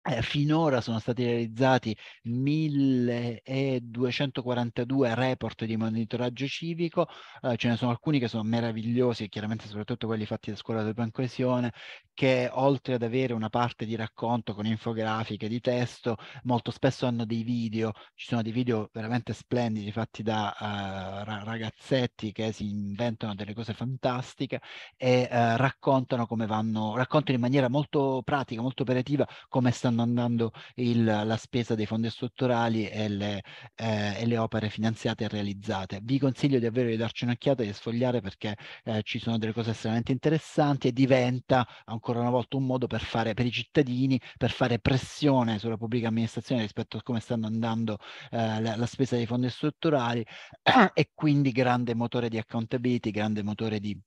Eh, finora sono stati realizzati 1242 report di monitoraggio civico, eh, ce ne sono alcuni che sono meravigliosi, chiaramente soprattutto quelli fatti da Scuola di Coesione, che oltre ad avere una parte di racconto con infografiche, di testo, molto spesso hanno dei video, ci sono dei video veramente splendidi fatti da uh, ragazzetti che si inventano delle cose fantastiche e uh, raccontano come vanno, raccontano in maniera molto pratica, molto operativa come stanno stanno andando il, la spesa dei fondi strutturali e le, eh, e le, opere finanziate e realizzate. Vi consiglio davvero di darci un'occhiata e di sfogliare perché eh, ci sono delle cose estremamente interessanti e diventa ancora una volta un modo per fare per i cittadini, per fare pressione sulla pubblica amministrazione rispetto a come stanno andando eh, la, la, spesa dei fondi strutturali e quindi grande motore di accountability, grande motore di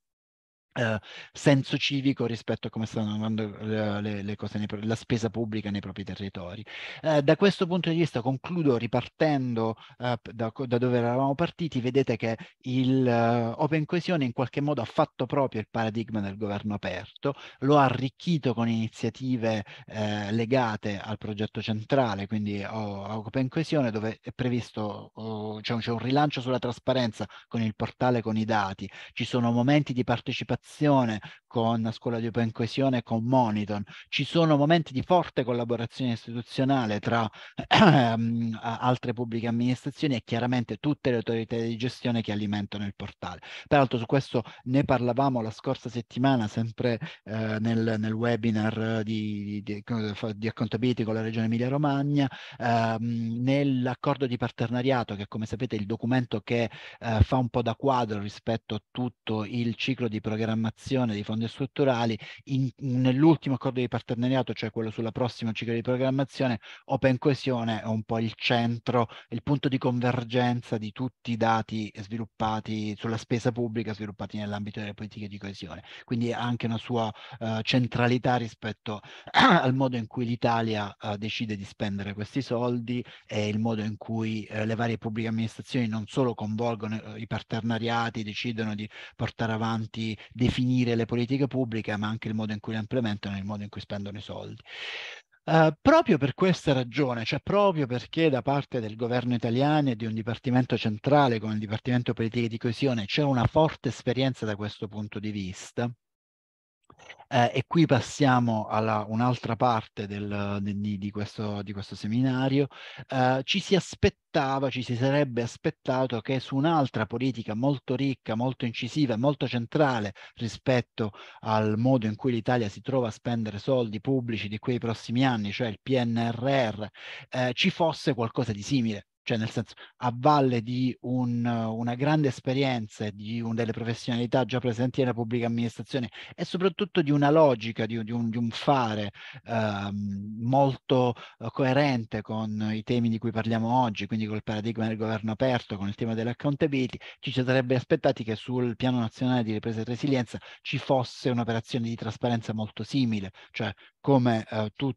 eh, senso civico rispetto a come stanno andando eh, le, le cose, nei, la spesa pubblica nei propri territori. Eh, da questo punto di vista concludo ripartendo eh, da, da, dove eravamo partiti, vedete che il uh, Open Coesione in qualche modo ha fatto proprio il paradigma del governo aperto, lo ha arricchito con iniziative eh, legate al progetto centrale, quindi oh, Open Coesione dove è previsto, oh, c'è, un, c'è un rilancio sulla trasparenza con il portale, con i dati, ci sono momenti di partecipazione collaborazione con Scuola di Open Coesione e con Moniton. Ci sono momenti di forte collaborazione istituzionale tra ehm, altre pubbliche amministrazioni e chiaramente tutte le autorità di gestione che alimentano il portale. Peraltro su questo ne parlavamo la scorsa settimana sempre eh, nel, nel, webinar di, di, di Accountability con la Regione Emilia-Romagna, ehm, nell'accordo di partenariato che come sapete è il documento che eh, fa un po' da quadro rispetto a tutto il ciclo di programmazione programmazione dei fondi strutturali, in, nell'ultimo accordo di partenariato, cioè quello sulla prossima ciclo di programmazione, Open Coesione è un po' il centro, il punto di convergenza di tutti i dati sviluppati sulla spesa pubblica sviluppati nell'ambito delle politiche di coesione. Quindi ha anche una sua uh, centralità rispetto al modo in cui l'Italia uh, decide di spendere questi soldi e il modo in cui uh, le varie pubbliche amministrazioni non solo convolgono i partenariati, decidono di portare avanti dei definire le politiche pubbliche, ma anche il modo in cui le implementano e il modo in cui spendono i soldi. Uh, proprio per questa ragione, cioè proprio perché da parte del governo italiano e di un dipartimento centrale come il Dipartimento Politiche di Coesione c'è una forte esperienza da questo punto di vista, eh, e qui passiamo a un'altra parte del, di, di, questo, di, questo, seminario. Eh, ci si aspettava, ci si sarebbe aspettato che su un'altra politica molto ricca, molto incisiva e molto centrale rispetto al modo in cui l'Italia si trova a spendere soldi pubblici di quei prossimi anni, cioè il PNRR, eh, ci fosse qualcosa di simile cioè nel senso a valle di un, una grande esperienza, di un, delle professionalità già presenti nella pubblica amministrazione e soprattutto di una logica, di, di, un, di un, fare ehm, eh, molto coerente con i temi di cui parliamo oggi, quindi col paradigma del governo aperto, con il tema dell'accountability, ci si sarebbe aspettati che sul piano nazionale di ripresa e resilienza ci fosse un'operazione di trasparenza molto simile, cioè come eh, tutte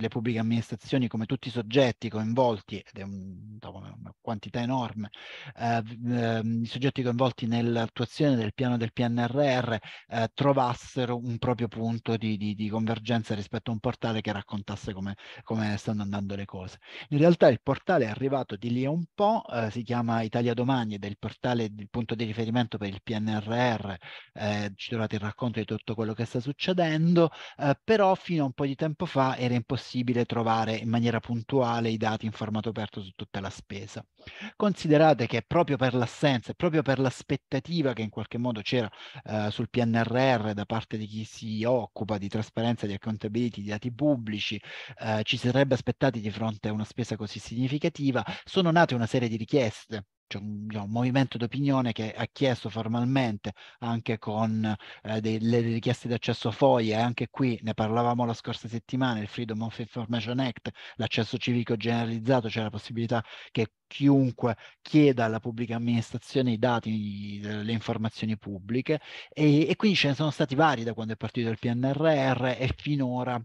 le pubbliche amministrazioni, come tutti i soggetti coinvolti, ed è un, una quantità enorme, eh, eh, i soggetti coinvolti nell'attuazione del piano del PNRR eh, trovassero un proprio punto di, di, di, convergenza rispetto a un portale che raccontasse come, come, stanno andando le cose. In realtà il portale è arrivato di lì a un po', eh, si chiama Italia Domani ed è il portale, il punto di riferimento per il PNRR, eh, ci trovate il racconto di tutto quello che sta succedendo, però fino fino a un po' di tempo fa era impossibile trovare in maniera puntuale i dati in formato aperto su tutta la spesa. Considerate che proprio per l'assenza e proprio per l'aspettativa che in qualche modo c'era eh, sul PNRR da parte di chi si occupa di trasparenza, di accountability, di dati pubblici, eh, ci sarebbe aspettati di fronte a una spesa così significativa, sono nate una serie di richieste c'è un, diciamo, un, movimento d'opinione che ha chiesto formalmente anche con eh, delle richieste di accesso foglie, eh, anche qui ne parlavamo la scorsa settimana, il Freedom of Information Act, l'accesso civico generalizzato, c'è cioè la possibilità che chiunque chieda alla pubblica amministrazione i dati, eh, le informazioni pubbliche e, e quindi ce ne sono stati vari da quando è partito il PNRR e finora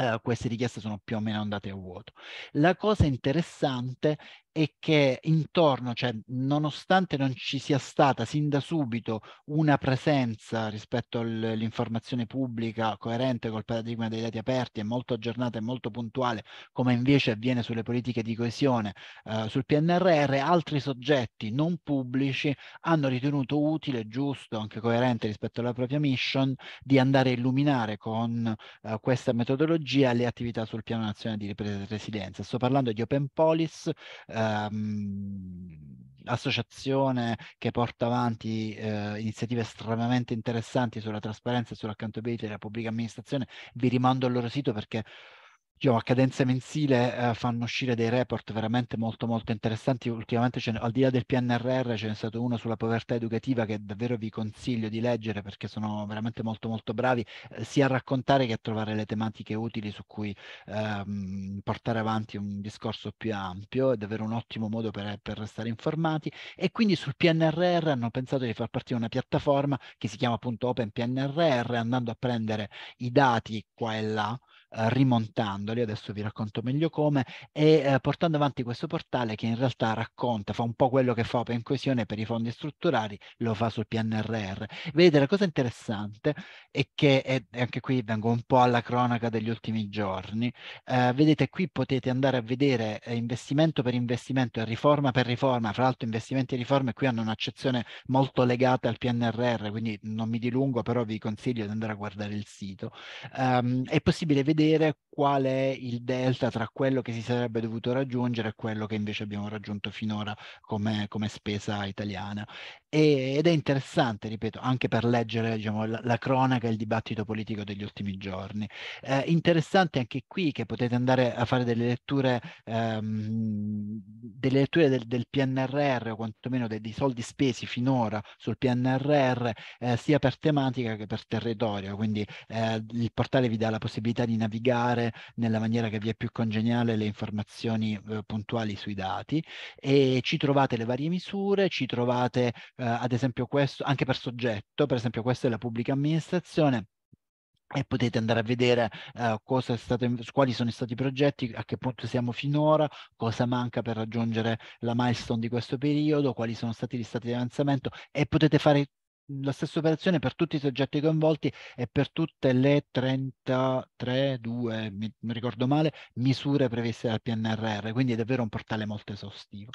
Uh, queste richieste sono più o meno andate a vuoto. La cosa interessante è che intorno, cioè nonostante non ci sia stata sin da subito una presenza rispetto all'informazione pubblica coerente col paradigma dei dati aperti e molto aggiornata e molto puntuale, come invece avviene sulle politiche di coesione eh, sul PNRR, altri soggetti non pubblici hanno ritenuto utile, giusto, anche coerente rispetto alla propria mission, di andare a illuminare con eh, questa metodologia le attività sul piano nazionale di ripresa e resilienza. Sto parlando di Open Police, eh, ehm, associazione che porta avanti eh, iniziative estremamente interessanti sulla trasparenza e sull'accountability della pubblica amministrazione, vi rimando al loro sito perché diciamo, a cadenza mensile eh, fanno uscire dei report veramente molto molto interessanti. Ultimamente ne, al di là del PNRR ce n'è stato uno sulla povertà educativa che davvero vi consiglio di leggere perché sono veramente molto molto bravi eh, sia a raccontare che a trovare le tematiche utili su cui ehm, portare avanti un discorso più ampio. È davvero un ottimo modo per, per restare informati. E quindi sul PNRR hanno pensato di far partire una piattaforma che si chiama appunto Open PNRR andando a prendere i dati qua e là eh, rimontandoli, adesso vi racconto meglio come, e eh, portando avanti questo portale che in realtà racconta, fa un po' quello che fa Open Coesione per i fondi strutturali, lo fa sul PNRR. Vedete, la cosa interessante è che, e anche qui vengo un po' alla cronaca degli ultimi giorni, eh, vedete qui potete andare a vedere eh, investimento per investimento e riforma per riforma, fra l'altro investimenti e riforme qui hanno un'accezione molto legata al PNRR, quindi non mi dilungo, però vi consiglio di andare a guardare il sito. Um, è possibile vedere vedere qual è il delta tra quello che si sarebbe dovuto raggiungere e quello che invece abbiamo raggiunto finora come, come spesa italiana. E, ed è interessante, ripeto, anche per leggere diciamo, la, la, cronaca e il dibattito politico degli ultimi giorni. Eh, interessante anche qui che potete andare a fare delle letture, ehm, delle letture del, del, PNRR o quantomeno dei, dei, soldi spesi finora sul PNRR eh, sia per tematica che per territorio, quindi eh, il portale vi dà la possibilità di navigare navigare nella maniera che vi è più congeniale le informazioni eh, puntuali sui dati e ci trovate le varie misure, ci trovate eh, ad esempio questo anche per soggetto, per esempio questa è la pubblica amministrazione e potete andare a vedere eh, stato, quali sono stati i progetti, a che punto siamo finora, cosa manca per raggiungere la milestone di questo periodo, quali sono stati gli stati di avanzamento e potete fare la stessa operazione per tutti i soggetti coinvolti e per tutte le 33, 2, mi, mi ricordo male, misure previste dal PNRR, quindi è davvero un portale molto esaustivo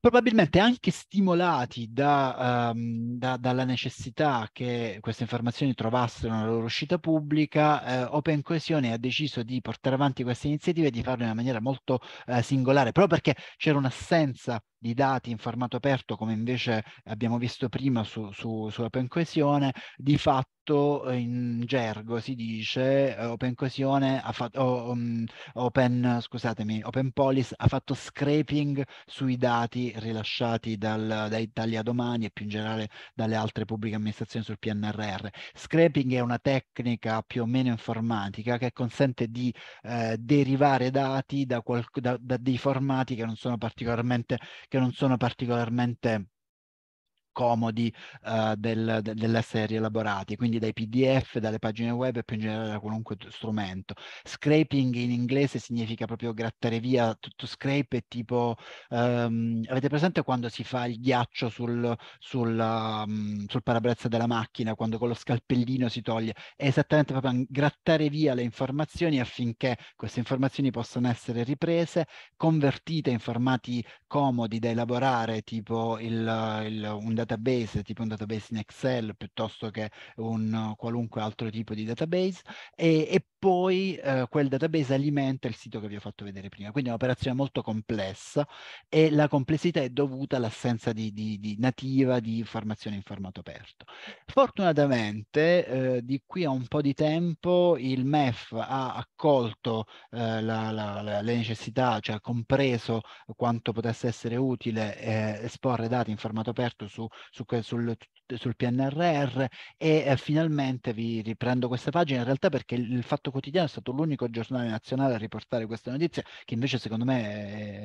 probabilmente anche stimolati da, um, da, dalla necessità che queste informazioni trovassero una loro uscita pubblica, eh, Open Coesione ha deciso di portare avanti queste iniziative e di farlo in una maniera molto eh, singolare, proprio perché c'era un'assenza di dati in formato aperto come invece abbiamo visto prima su, su, sulla pencoesione, di fatto detto eh, in gergo, si dice eh, Open Coesione ha fatto, oh, um, mm, open, scusatemi, Open Police ha fatto scraping sui dati rilasciati dal, da Italia Domani e più in generale dalle altre pubbliche amministrazioni sul PNRR. Scraping è una tecnica più o meno informatica che consente di eh, derivare dati da, qual- da, da dei formati che non sono particolarmente, che non sono particolarmente comodi uh, del, de, dell'essere rielaborati, quindi dai PDF, dalle pagine web e più in generale da qualunque strumento. Scraping in inglese significa proprio grattare via, tutto scrape è tipo, um, avete presente quando si fa il ghiaccio sul, sul, um, sul parabrezza della macchina, quando con lo scalpellino si toglie? È esattamente proprio grattare via le informazioni affinché queste informazioni possano essere riprese, convertite in formati comodi da elaborare, tipo il, il, un database database, tipo un database in Excel piuttosto che un qualunque altro tipo di database e, e poi eh, quel database alimenta il sito che vi ho fatto vedere prima. Quindi è un'operazione molto complessa e la complessità è dovuta all'assenza di, di, di nativa di informazione in formato aperto. Fortunatamente eh, di qui a un po' di tempo il MEF ha accolto eh, la, la, la, le necessità, cioè ha compreso quanto potesse essere utile eh, esporre dati in formato aperto su, su, sul, sul PNRR e eh, finalmente vi riprendo questa pagina in realtà perché il fatto Fatto Quotidiano è stato l'unico giornale nazionale a riportare questa notizia, che invece secondo me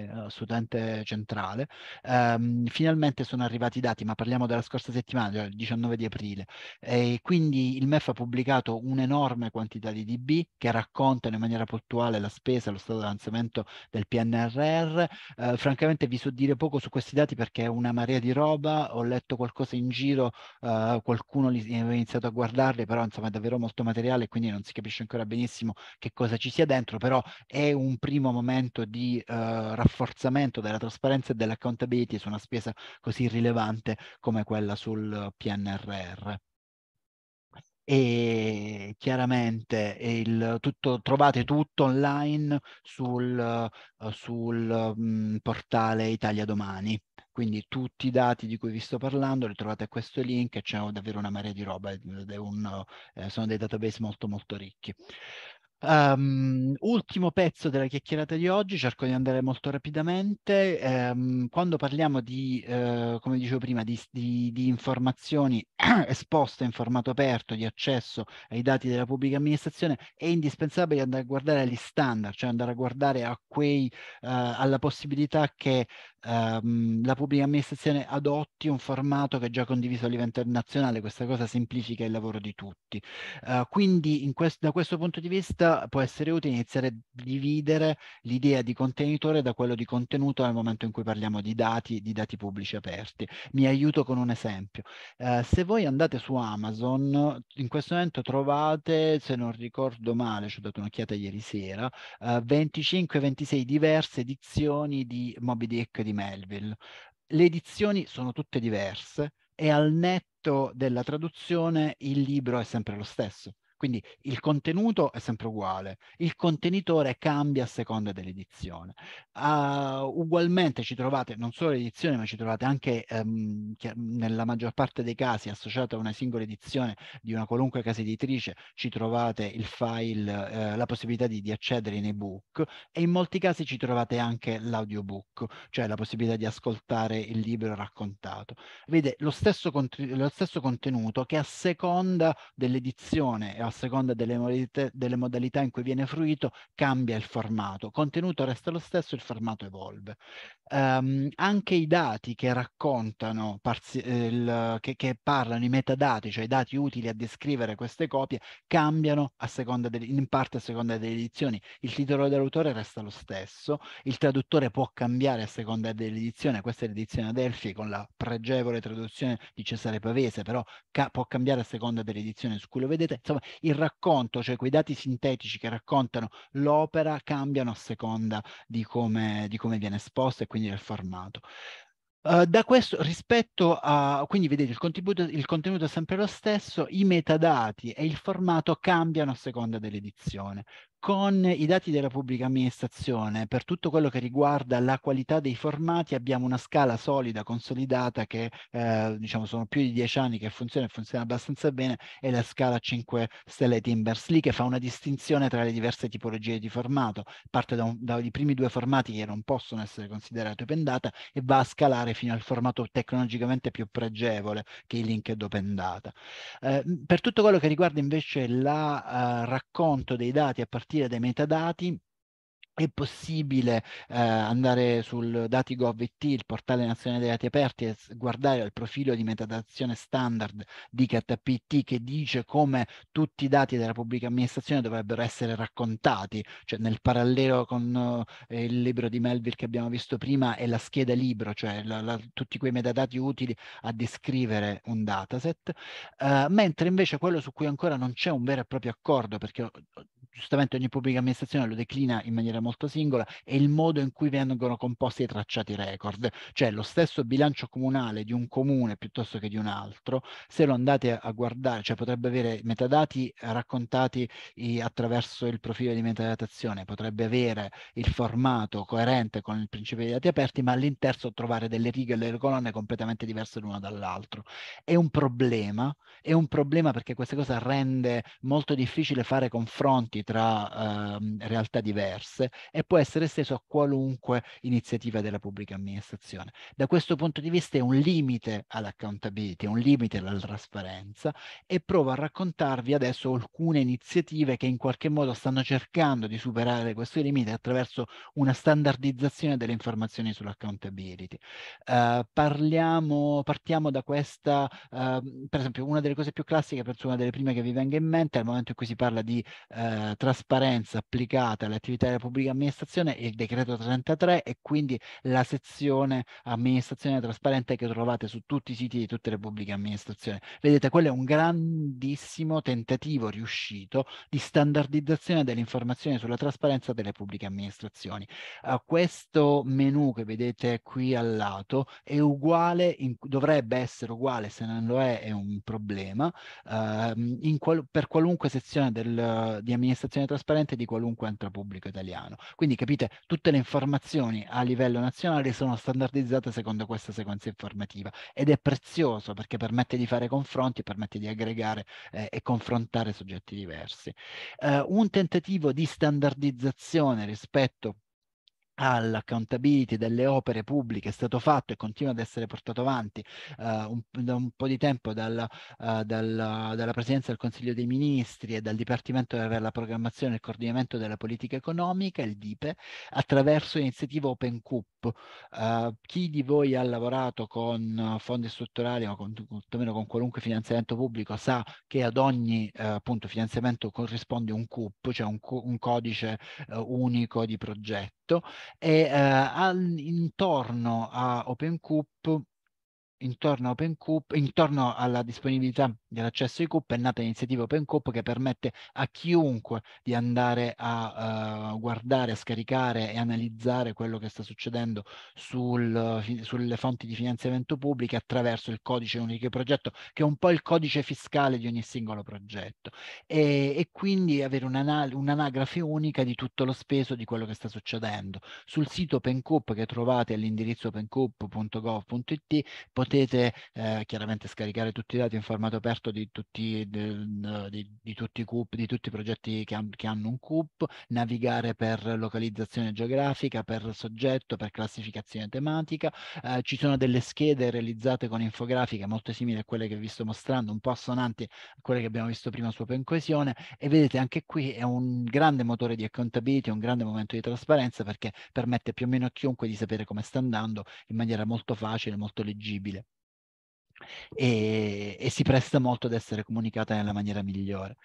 è assolutamente centrale. Um, finalmente sono arrivati i dati, ma parliamo della scorsa settimana, cioè il 19 di aprile, e quindi il MEF ha pubblicato un'enorme quantità di DB che raccontano in maniera puntuale la spesa, lo stato di avanzamento del PNRR. Uh, eh, francamente vi so dire poco su questi dati perché è una marea di roba, ho letto qualcosa in giro, uh, qualcuno li, aveva iniziato a guardarli, però insomma è davvero molto materiale, quindi non si capisce ancora bene benissimo che cosa ci sia dentro, però è un primo momento di eh, rafforzamento della trasparenza e dell'accountability su una spesa così rilevante come quella sul PNRR e chiaramente il, tutto, trovate tutto online sul, eh, sul mh, mm, portale Italia Domani. Quindi tutti i dati di cui vi sto parlando li trovate a questo link, c'è davvero una marea di roba, un, eh, sono dei database molto molto ricchi. Um, ultimo pezzo della chiacchierata di oggi, cerco di andare molto rapidamente. Um, quando parliamo di, uh, come dicevo prima, di, di, di informazioni esposte in formato aperto, di accesso ai dati della pubblica amministrazione, è indispensabile andare a guardare agli standard, cioè andare a guardare a quei, uh, alla possibilità che ehm, la pubblica amministrazione adotti un formato che è già condiviso a livello internazionale, questa cosa semplifica il lavoro di tutti. Eh, quindi quest- da questo punto di vista può essere utile iniziare a dividere l'idea di contenitore da quello di contenuto nel momento in cui parliamo di dati, di dati pubblici aperti. Mi aiuto con un esempio. Eh, se voi andate su Amazon, in questo momento trovate, se non ricordo male, ci ho dato un'occhiata ieri sera, eh, 25-26 diverse edizioni di Moby Dick di di Melville. Le edizioni sono tutte diverse e al netto della traduzione il libro è sempre lo stesso. Quindi il contenuto è sempre uguale, il contenitore cambia a seconda dell'edizione. Uh, ugualmente ci trovate non solo l'edizione, ma ci trovate anche um, nella maggior parte dei casi associata a una singola edizione di una qualunque casa editrice, ci trovate il file, uh, la possibilità di, di accedere in ebook e in molti casi ci trovate anche l'audiobook, cioè la possibilità di ascoltare il libro raccontato. Vede lo stesso, lo stesso contenuto che a seconda dell'edizione e a seconda delle modalità, delle modalità in cui viene fruito, cambia il formato. Contenuto resta lo stesso, il formato evolve. Um, anche i dati che raccontano, parzi- il, che, che, parlano, i metadati, cioè i dati utili a descrivere queste copie, cambiano de- in parte a seconda delle edizioni. Il titolo dell'autore resta lo stesso, il traduttore può cambiare a seconda dell'edizione, questa è l'edizione Adelphi con la pregevole traduzione di Cesare Pavese, però ca- può cambiare a seconda dell'edizione su cui lo vedete. Insomma, il racconto, cioè quei dati sintetici che raccontano l'opera, cambiano a seconda di come, di come viene esposta e quindi del formato. Uh, da questo rispetto a, quindi vedete, il contenuto, il contenuto è sempre lo stesso, i metadati e il formato cambiano a seconda dell'edizione. Con i dati della pubblica amministrazione, per tutto quello che riguarda la qualità dei formati, abbiamo una scala solida, consolidata, che eh, diciamo sono più di dieci anni che funziona e funziona abbastanza bene, è la scala 5 stelle Timbers lì che fa una distinzione tra le diverse tipologie di formato. Parte dai da primi due formati che non possono essere considerati open data e va a scalare fino al formato tecnologicamente più pregevole che è il linked open data. Eh, per tutto quello che riguarda invece il uh, eh, racconto dei dati a partire partire dai metadati è possibile eh, andare sul dati.gov.it, il portale nazionale dei dati aperti, e guardare il profilo di metadazione standard di KTPT che dice come tutti i dati della pubblica amministrazione dovrebbero essere raccontati, cioè nel parallelo con eh, il libro di Melville che abbiamo visto prima e la scheda libro, cioè la, la, tutti quei metadati utili a descrivere un dataset, eh, mentre invece quello su cui ancora non c'è un vero e proprio accordo, perché giustamente ogni pubblica amministrazione lo declina in maniera molto singola, è il modo in cui vengono composti i tracciati record. Cioè lo stesso bilancio comunale di un comune piuttosto che di un altro, se lo andate a guardare, cioè potrebbe avere metadati raccontati attraverso il profilo di metadatazione, potrebbe avere il formato coerente con il principio di dati aperti, ma all'interno trovare delle righe e delle colonne completamente diverse l'una dall'altra. È un problema, è un problema perché questa cosa rende molto difficile fare confronti tra eh, realtà diverse e può essere esteso a qualunque iniziativa della pubblica amministrazione. Da questo punto di vista è un limite all'accountability, è un limite alla trasparenza e provo a raccontarvi adesso alcune iniziative che in qualche modo stanno cercando di superare questo limite attraverso una standardizzazione delle informazioni sull'accountability. Uh, parliamo, partiamo da questa, uh, per esempio, una delle cose più classiche, penso una delle prime che vi venga in mente, al momento in cui si parla di uh, trasparenza applicata alle attività della pubblica amministrazione, il decreto 33 e quindi la sezione amministrazione trasparente che trovate su tutti i siti di tutte le pubbliche amministrazioni. Vedete, quello è un grandissimo tentativo riuscito di standardizzazione delle informazioni sulla trasparenza delle pubbliche amministrazioni. Uh, questo menu che vedete qui al lato è uguale, in, dovrebbe essere uguale, se non lo è è un problema, uh, qual per qualunque sezione del, di amministrazione amministrazione trasparente di qualunque ente pubblico italiano. Quindi capite, tutte le informazioni a livello nazionale sono standardizzate secondo questa sequenza informativa ed è prezioso perché permette di fare confronti, permette di aggregare eh, e confrontare soggetti diversi. Eh, un tentativo di standardizzazione rispetto all'accountability delle opere pubbliche è stato fatto e continua ad essere portato avanti uh, un, da un po' di tempo dal, uh, dal, dalla Presidenza del Consiglio dei Ministri e dal Dipartimento per la Programmazione e il Coordinamento della Politica Economica, il DIPE, attraverso l'iniziativa OpenCoop. Uh, eh, chi di voi ha lavorato con fondi strutturali o con, quantomeno con qualunque finanziamento pubblico sa che ad ogni appunto, finanziamento corrisponde un CUP, cioè un, un codice unico di progetto e eh, al, intorno a OpenCoup intorno, OpenCoop, intorno alla disponibilità dell'accesso ai CUP è nata l'iniziativa OpenCoop che permette a chiunque di andare a uh, guardare, a scaricare e analizzare quello che sta succedendo sul, eh, sulle fonti di finanziamento pubbliche attraverso il codice unico di progetto, che è un po' il codice fiscale di ogni singolo progetto. E, e quindi avere un'anagrafe unica di tutto lo speso di quello che sta succedendo. Sul sito OpenCoop che trovate all'indirizzo opencoop.gov.it potete potete eh, chiaramente scaricare tutti i dati in formato aperto di tutti, di, di, di tutti i CUP, di tutti i progetti che, han, che, hanno un CUP, navigare per localizzazione geografica, per soggetto, per classificazione tematica. Eh, ci sono delle schede realizzate con infografiche molto simili a quelle che vi sto mostrando, un po' assonanti a quelle che abbiamo visto prima su Open Coesione e vedete anche qui è un grande motore di accountability, un grande momento di trasparenza perché permette più o meno a chiunque di sapere come sta andando in maniera molto facile, molto leggibile e, e, si presta molto ad essere comunicata nella maniera migliore.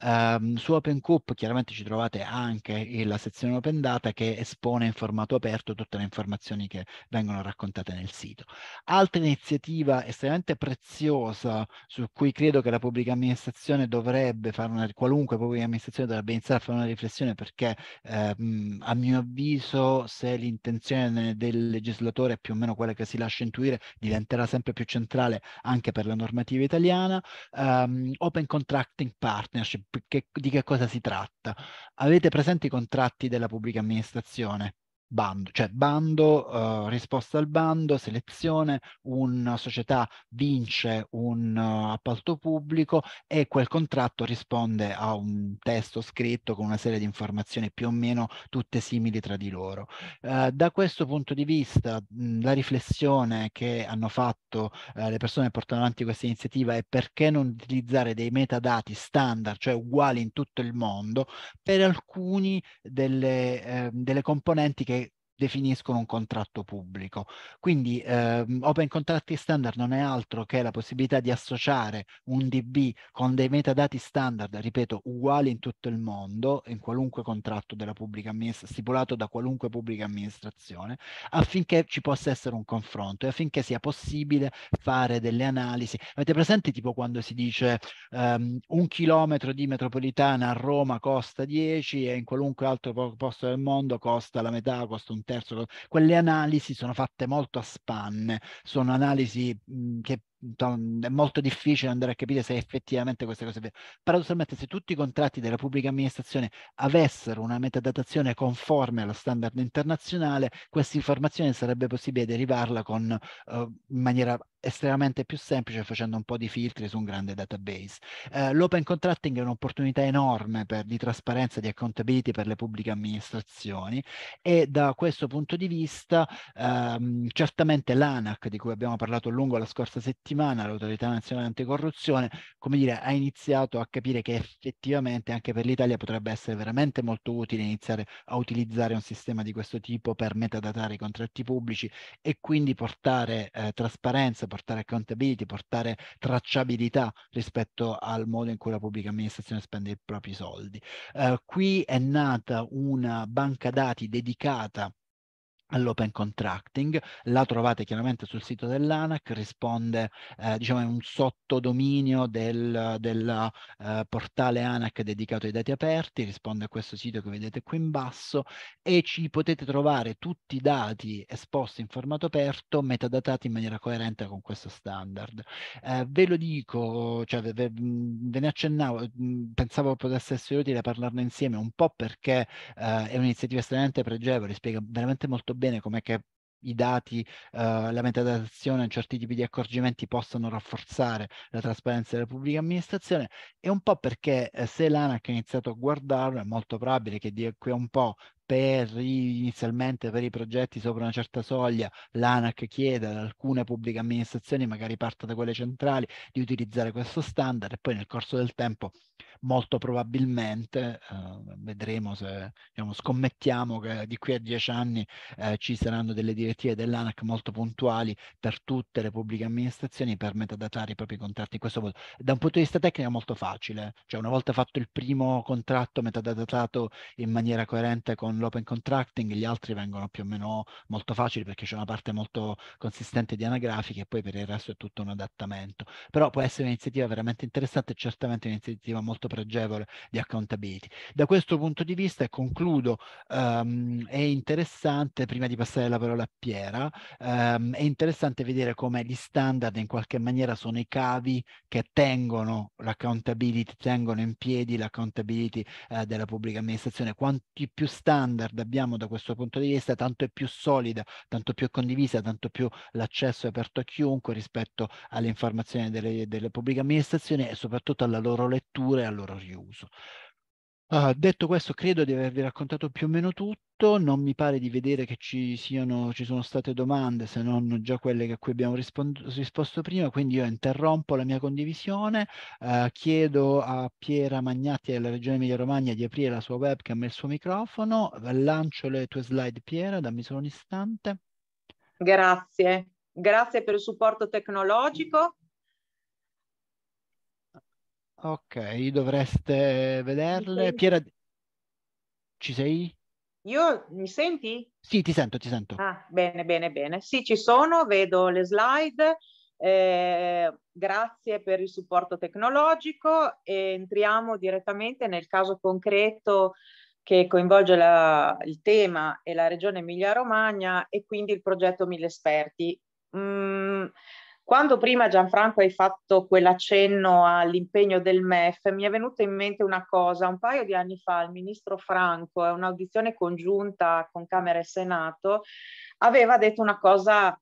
Um, su OpenCoop chiaramente ci trovate anche la sezione Open Data che espone in formato aperto tutte le informazioni che vengono raccontate nel sito. Altra iniziativa estremamente preziosa su cui credo che la pubblica amministrazione dovrebbe fare una, qualunque pubblica amministrazione dovrebbe iniziare a fare una riflessione perché ehm, a mio avviso se l'intenzione del legislatore è più o meno quella che si lascia intuire diventerà sempre più centrale anche per la normativa italiana. Um, open Contracting Partnership, che, di che cosa si tratta? Avete presente i contratti della pubblica amministrazione? bando, cioè bando, uh, risposta al bando, selezione, una società vince un uh, appalto pubblico e quel contratto risponde a un testo scritto con una serie di informazioni più o meno tutte simili tra di loro. Uh, da questo punto di vista mh, mm, la riflessione che hanno fatto le persone che portano avanti questa iniziativa è perché non utilizzare dei metadati standard, cioè uguali in tutto il mondo, per alcuni delle, delle componenti che definiscono un contratto pubblico. Quindi eh, Open Contracting Standard non è altro che la possibilità di associare un DB con dei metadati standard, ripeto, uguali in tutto il mondo, in qualunque contratto della pubblica amministrazione, stipulato da qualunque pubblica amministrazione, affinché ci possa essere un confronto e affinché sia possibile fare delle analisi. Avete presente tipo quando si dice um, un chilometro di metropolitana a Roma costa 10 e in qualunque altro posto del mondo costa la metà, costa un terzo, quelle analisi sono fatte molto a spanne, sono analisi mhmm, che mhmm, mhmm, è molto difficile andare a capire se effettivamente queste cose sono Paradossalmente, se tutti i contratti della pubblica amministrazione avessero una metadatazione conforme allo standard internazionale, questa informazione sarebbe possibile derivarla con, uh, in maniera estremamente più semplice facendo un po' di filtri su un grande database. Eh, L'open contracting è un'opportunità enorme per, di trasparenza, di accountability per le pubbliche amministrazioni e da questo punto di vista ehm, certamente l'ANAC, di cui abbiamo parlato a lungo la scorsa settimana, l'autorità nazionale anticorruzione, come dire, ha iniziato a capire che effettivamente anche per l'Italia potrebbe essere veramente molto utile iniziare a utilizzare un sistema di questo tipo per metadatare i contratti pubblici e quindi portare eh, trasparenza, portare accountability, portare tracciabilità rispetto al modo in cui la pubblica amministrazione spende i propri soldi. Eh, qui è nata una banca dati dedicata all'open contracting, la trovate chiaramente sul sito dell'ANAC, risponde eh, diciamo è un sottodominio del, del eh, portale ANAC dedicato ai dati aperti, risponde a questo sito che vedete qui in basso e ci potete trovare tutti i dati esposti in formato aperto, metadatati in maniera coerente con questo standard. Eh, ve lo dico, cioè ve, ve, ve, ne accennavo, pensavo potesse essere utile parlarne insieme un po' perché eh, è un'iniziativa estremamente pregevole, spiega veramente molto bene com'è che i dati, eh, la metadazione, certi tipi di accorgimenti possono rafforzare la trasparenza della pubblica amministrazione e un po' perché eh, se l'ANAC ha iniziato a guardarlo è molto probabile che di qui a un po' per inizialmente per i progetti sopra una certa soglia l'ANAC chiede ad alcune pubbliche amministrazioni, magari parte da quelle centrali, di utilizzare questo standard e poi nel corso del tempo molto probabilmente eh, vedremo se diciamo, scommettiamo che di qui a dieci anni eh, ci saranno delle direttive dell'ANAC molto puntuali per tutte le pubbliche amministrazioni per metadatare i propri contratti in questo modo. Da un punto di vista tecnico è molto facile, cioè una volta fatto il primo contratto metadatato in maniera coerente con con l'open contracting, gli altri vengono più o meno molto facili perché c'è una parte molto consistente di anagrafiche e poi per il resto è tutto un adattamento. Però può essere un'iniziativa veramente interessante e certamente un'iniziativa molto pregevole di accountability. Da questo punto di vista, e concludo, um, è interessante, prima di passare la parola a Piera, um, è interessante vedere come gli standard in qualche maniera sono i cavi che tengono l'accountability, tengono in piedi l'accountability eh, della pubblica amministrazione. Quanti più standard standard abbiamo da questo punto di vista, tanto è più solida, tanto più condivisa, tanto più l'accesso è aperto a chiunque rispetto alle informazioni delle, delle pubbliche amministrazioni e soprattutto alla loro lettura e al loro riuso. Uh, detto questo, credo di avervi raccontato più o meno tutto, non mi pare di vedere che ci, siano, ci sono state domande se non già quelle a cui abbiamo risposto prima, quindi io interrompo la mia condivisione, uh, chiedo a Piera Magnatti della Regione Emilia-Romagna di aprire la sua webcam e il suo microfono, lancio le tue slide Piera, dammi solo un istante. Grazie, grazie per il supporto tecnologico Ok, dovreste vederle. Piera, ci sei? Io mi senti? Sì, ti sento, ti sento. Ah, bene, bene, bene. Sì, ci sono, vedo le slide. Eh, grazie per il supporto tecnologico e entriamo direttamente nel caso concreto che coinvolge la, il tema e la regione Emilia-Romagna e quindi il progetto Mille Esperti. Mm, quando prima Gianfranco hai fatto quell'accenno all'impegno del MEF, mi è venuta in mente una cosa. Un paio di anni fa il ministro Franco, in eh, un'audizione congiunta con Camera e Senato, aveva detto una cosa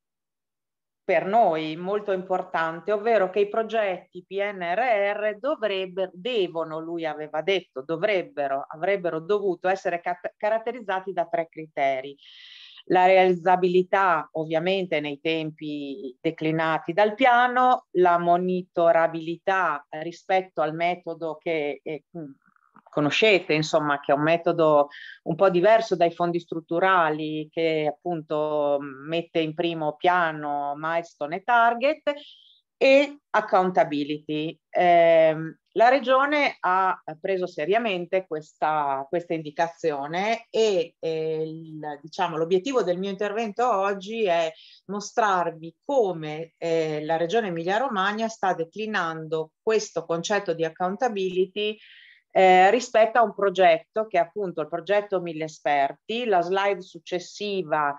per noi molto importante, ovvero che i progetti PNRR dovrebbero, devono, lui aveva detto, dovrebbero, avrebbero dovuto essere caratterizzati da tre criteri la realizzabilità ovviamente nei tempi declinati dal piano, la monitorabilità rispetto al metodo che eh, mm, conoscete, insomma, che è un metodo un po' diverso dai fondi strutturali che appunto mette in primo piano milestone e target e accountability. Eh, la regione ha preso seriamente questa, questa indicazione e eh, il, diciamo, l'obiettivo del mio intervento oggi è mostrarvi come eh, la regione Emilia-Romagna sta declinando questo concetto di accountability eh, rispetto a un progetto che è appunto il progetto Mille Esperti, la slide successiva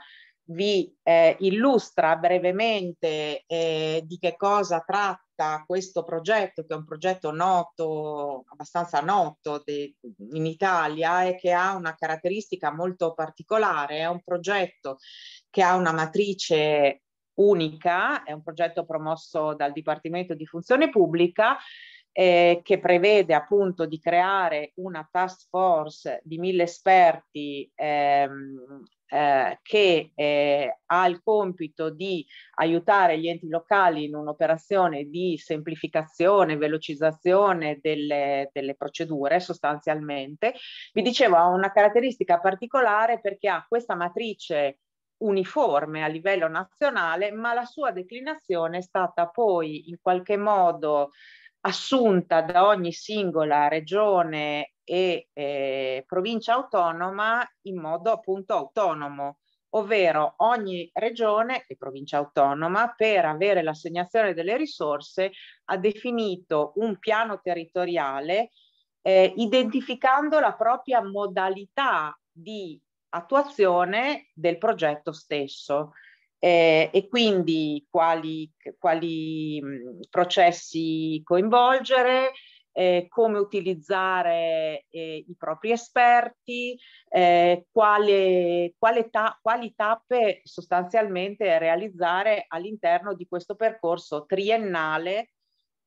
vi eh, illustra brevemente eh, di che cosa tratta questo progetto, che è un progetto noto, abbastanza noto de, in Italia e che ha una caratteristica molto particolare. È un progetto che ha una matrice unica, è un progetto promosso dal Dipartimento di Funzione Pubblica eh, che prevede appunto di creare una task force di mille esperti ehm, eh, che eh, ha il compito di aiutare gli enti locali in un'operazione di semplificazione, velocizzazione delle, delle procedure sostanzialmente, vi dicevo ha una caratteristica particolare perché ha questa matrice uniforme a livello nazionale, ma la sua declinazione è stata poi in qualche modo assunta da ogni singola regione e eh, provincia autonoma in modo appunto autonomo, ovvero ogni regione e provincia autonoma per avere l'assegnazione delle risorse ha definito un piano territoriale eh, identificando la propria modalità di attuazione del progetto stesso. Eh, e quindi quali, quali processi coinvolgere, eh, come utilizzare eh, i propri esperti, eh, quale, quale ta- quali tappe sostanzialmente realizzare all'interno di questo percorso triennale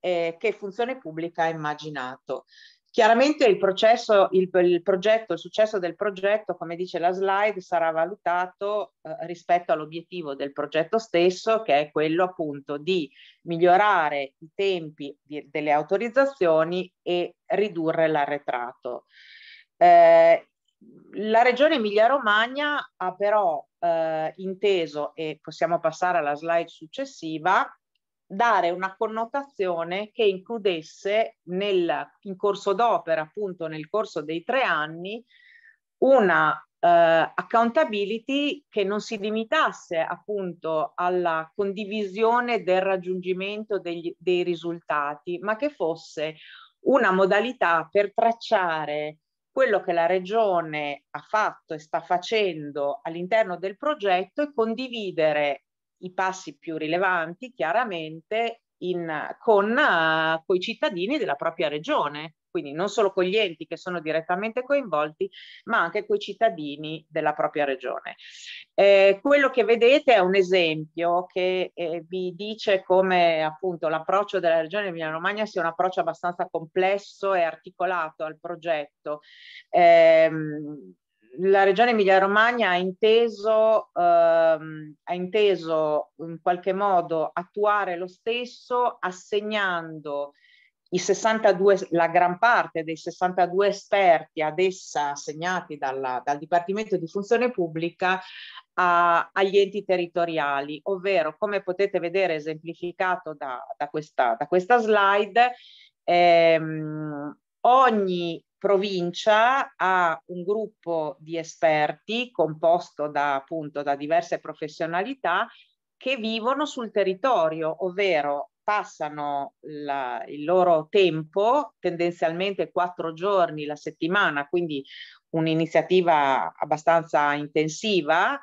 eh, che Funzione Pubblica ha immaginato. Chiaramente il, processo, il, il, progetto, il successo del progetto, come dice la slide, sarà valutato eh, rispetto all'obiettivo del progetto stesso, che è quello appunto di migliorare i tempi di, delle autorizzazioni e ridurre l'arretrato. Eh, la regione Emilia-Romagna ha però eh, inteso, e possiamo passare alla slide successiva, dare una connotazione che includesse nel, in corso d'opera, appunto nel corso dei tre anni, una eh, accountability che non si limitasse appunto alla condivisione del raggiungimento degli, dei risultati, ma che fosse una modalità per tracciare quello che la regione ha fatto e sta facendo all'interno del progetto e condividere i passi più rilevanti chiaramente in, con uh, eh, i cittadini della propria regione, quindi non solo con gli enti che sono direttamente coinvolti, ma anche con i cittadini della propria regione. Eh, quello che vedete è un esempio che eh, vi dice come appunto l'approccio della regione Emilia-Romagna sia un approccio abbastanza complesso e articolato al progetto. Eh, la regione Emilia-Romagna ha inteso, ehm, ha inteso in qualche modo attuare lo stesso assegnando i 62, la gran parte dei 62 esperti ad essa assegnati dalla, dal Dipartimento di Funzione Pubblica a, agli enti territoriali, ovvero come potete vedere esemplificato da, da, questa, da questa slide, ehm, Ogni provincia ha un gruppo di esperti composto da, appunto, da diverse professionalità che vivono sul territorio, ovvero passano la, il loro tempo, tendenzialmente quattro giorni la settimana, quindi un'iniziativa abbastanza intensiva,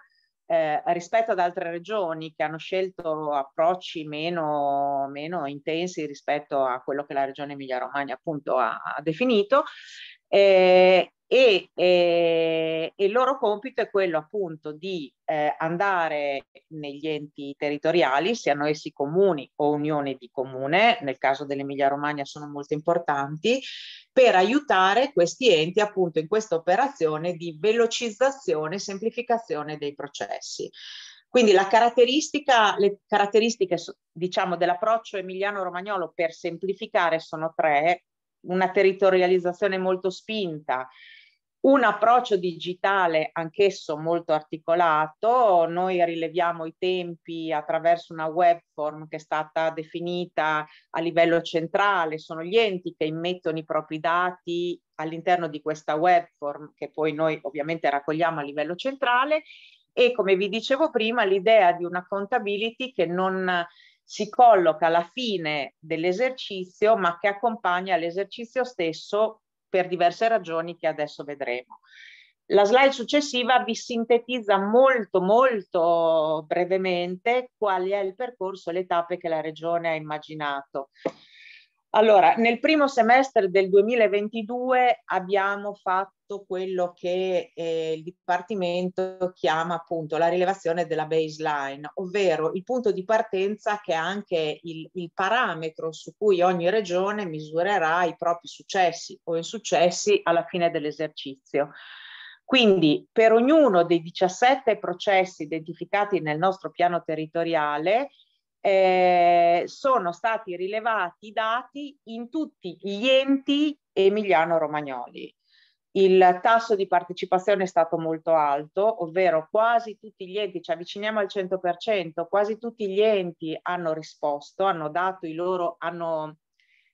eh, rispetto ad altre regioni che hanno scelto approcci meno, meno, intensi rispetto a quello che la regione Emilia Romagna appunto ha, ha definito, eh, e, eh, il loro compito è quello appunto di eh, andare negli enti territoriali, siano essi comuni o unioni di comune, nel caso dell'Emilia Romagna sono molto importanti, per aiutare questi enti appunto in questa operazione di velocizzazione e semplificazione dei processi. Quindi caratteristica, le caratteristiche diciamo, dell'approccio emiliano-romagnolo per semplificare sono tre, una territorializzazione molto spinta, un approccio digitale anch'esso molto articolato, noi rileviamo i tempi attraverso una web form che è stata definita a livello centrale, sono gli enti che immettono i propri dati all'interno di questa web form che poi noi ovviamente raccogliamo a livello centrale e come vi dicevo prima l'idea di una accountability che non si colloca alla fine dell'esercizio ma che accompagna l'esercizio stesso per diverse ragioni che adesso vedremo. La slide successiva vi sintetizza molto molto brevemente qual è il percorso e le tappe che la regione ha immaginato. Allora, nel primo semestre del 2022 abbiamo fatto quello che eh, il Dipartimento chiama appunto la rilevazione della baseline, ovvero il punto di partenza che è anche il, il parametro su cui ogni regione misurerà i propri successi o insuccessi alla fine dell'esercizio. Quindi per ognuno dei 17 processi identificati nel nostro piano territoriale eh, sono stati rilevati dati in tutti gli enti emiliano-romagnoli. Il tasso di partecipazione è stato molto alto, ovvero quasi tutti gli enti, ci avviciniamo al 100%, quasi tutti gli enti hanno risposto, hanno dato i loro, hanno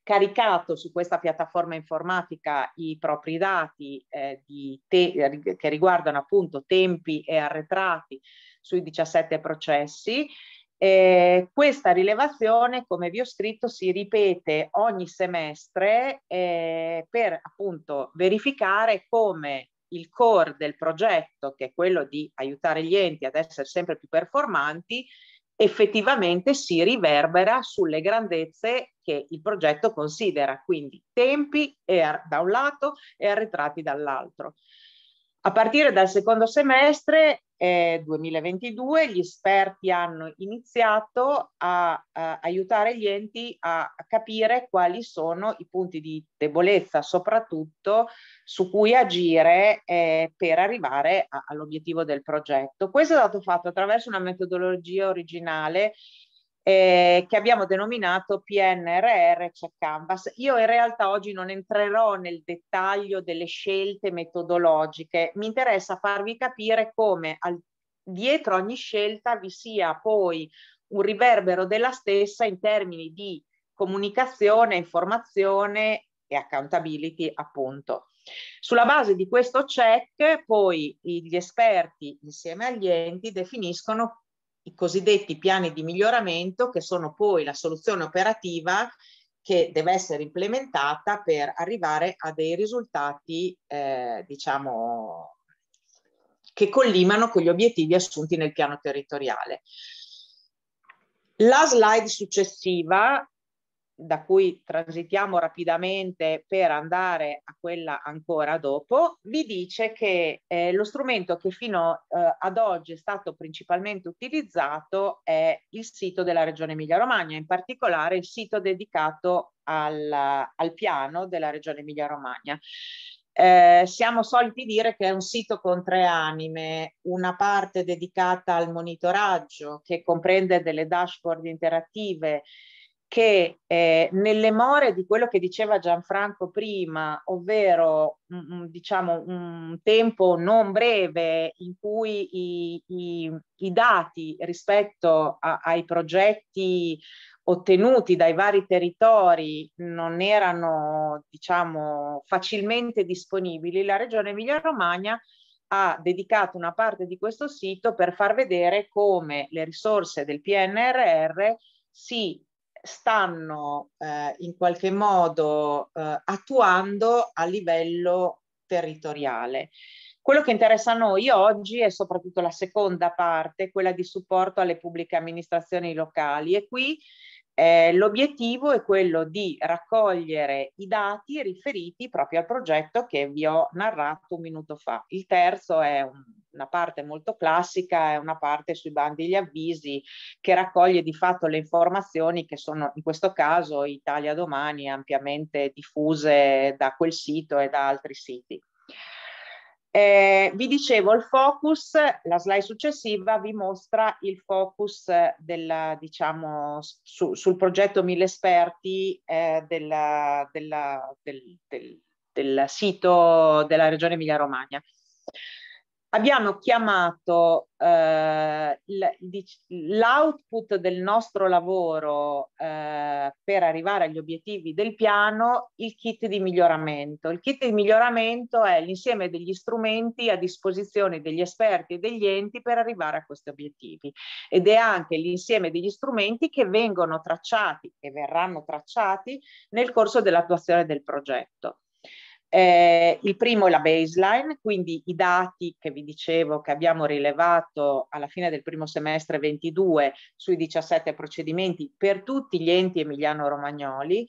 caricato su questa piattaforma informatica i propri dati eh, che riguardano appunto tempi e arretrati sui 17 processi eh, questa rilevazione, come vi ho scritto, si ripete ogni semestre eh, per appunto verificare come il core del progetto, che è quello di aiutare gli enti ad essere sempre più performanti, effettivamente si riverbera sulle grandezze che il progetto considera, quindi tempi e, da un lato e arretrati dall'altro. A partire dal secondo semestre eh, 2022 gli esperti hanno iniziato a, a aiutare gli enti a, capire quali sono i punti di debolezza soprattutto su cui agire eh, per arrivare all'obiettivo del progetto. Questo è stato fatto attraverso una metodologia originale eh, che abbiamo denominato PNRR Check cioè Canvas. Io in realtà oggi non entrerò nel dettaglio delle scelte metodologiche, mi interessa farvi capire come al, dietro ogni scelta vi sia poi un riverbero della stessa in termini di comunicazione, informazione e accountability appunto. Sulla base di questo check poi gli esperti insieme agli enti definiscono i cosiddetti piani di miglioramento che sono poi la soluzione operativa che deve essere implementata per arrivare a dei risultati, eh, diciamo, che collimano con gli obiettivi assunti nel piano territoriale. La slide successiva da cui transitiamo rapidamente per andare a quella ancora dopo, vi dice che eh, lo strumento che fino eh, ad oggi è stato principalmente utilizzato è il sito della Regione Emilia-Romagna, in particolare il sito dedicato al, al piano della Regione Emilia-Romagna. Eh, siamo soliti dire che è un sito con tre anime, una parte dedicata al monitoraggio che comprende delle dashboard interattive che eh, nelle more di quello che diceva Gianfranco prima, ovvero mh, mm, mm, diciamo un tempo non breve in cui i, i, i dati rispetto a, ai progetti ottenuti dai vari territori non erano diciamo facilmente disponibili, la regione Emilia-Romagna ha dedicato una parte di questo sito per far vedere come le risorse del PNRR si stanno eh, in qualche modo eh, attuando a livello territoriale. Quello che interessa a noi oggi è soprattutto la seconda parte, quella di supporto alle pubbliche amministrazioni locali e qui eh, l'obiettivo è quello di raccogliere i dati riferiti proprio al progetto che vi ho narrato un minuto fa. Il terzo è un una parte molto classica e una parte sui bandi e gli avvisi che raccoglie di fatto le informazioni che sono in questo caso Italia Domani ampiamente diffuse da quel sito e da altri siti. Eh, vi dicevo il focus, la slide successiva vi mostra il focus della, diciamo, su, sul progetto Mille Esperti eh, della, della, del, del, del, sito della regione Emilia Romagna abbiamo chiamato eh, l'output del nostro lavoro eh, per arrivare agli obiettivi del piano il kit di miglioramento. Il kit di miglioramento è l'insieme degli strumenti a disposizione degli esperti e degli enti per arrivare a questi obiettivi ed è anche l'insieme degli strumenti che vengono tracciati e verranno tracciati nel corso dell'attuazione del progetto. Eh, il primo è la baseline, quindi i dati che vi dicevo che abbiamo rilevato alla fine del primo semestre 22 sui 17 procedimenti per tutti gli enti emiliano-romagnoli.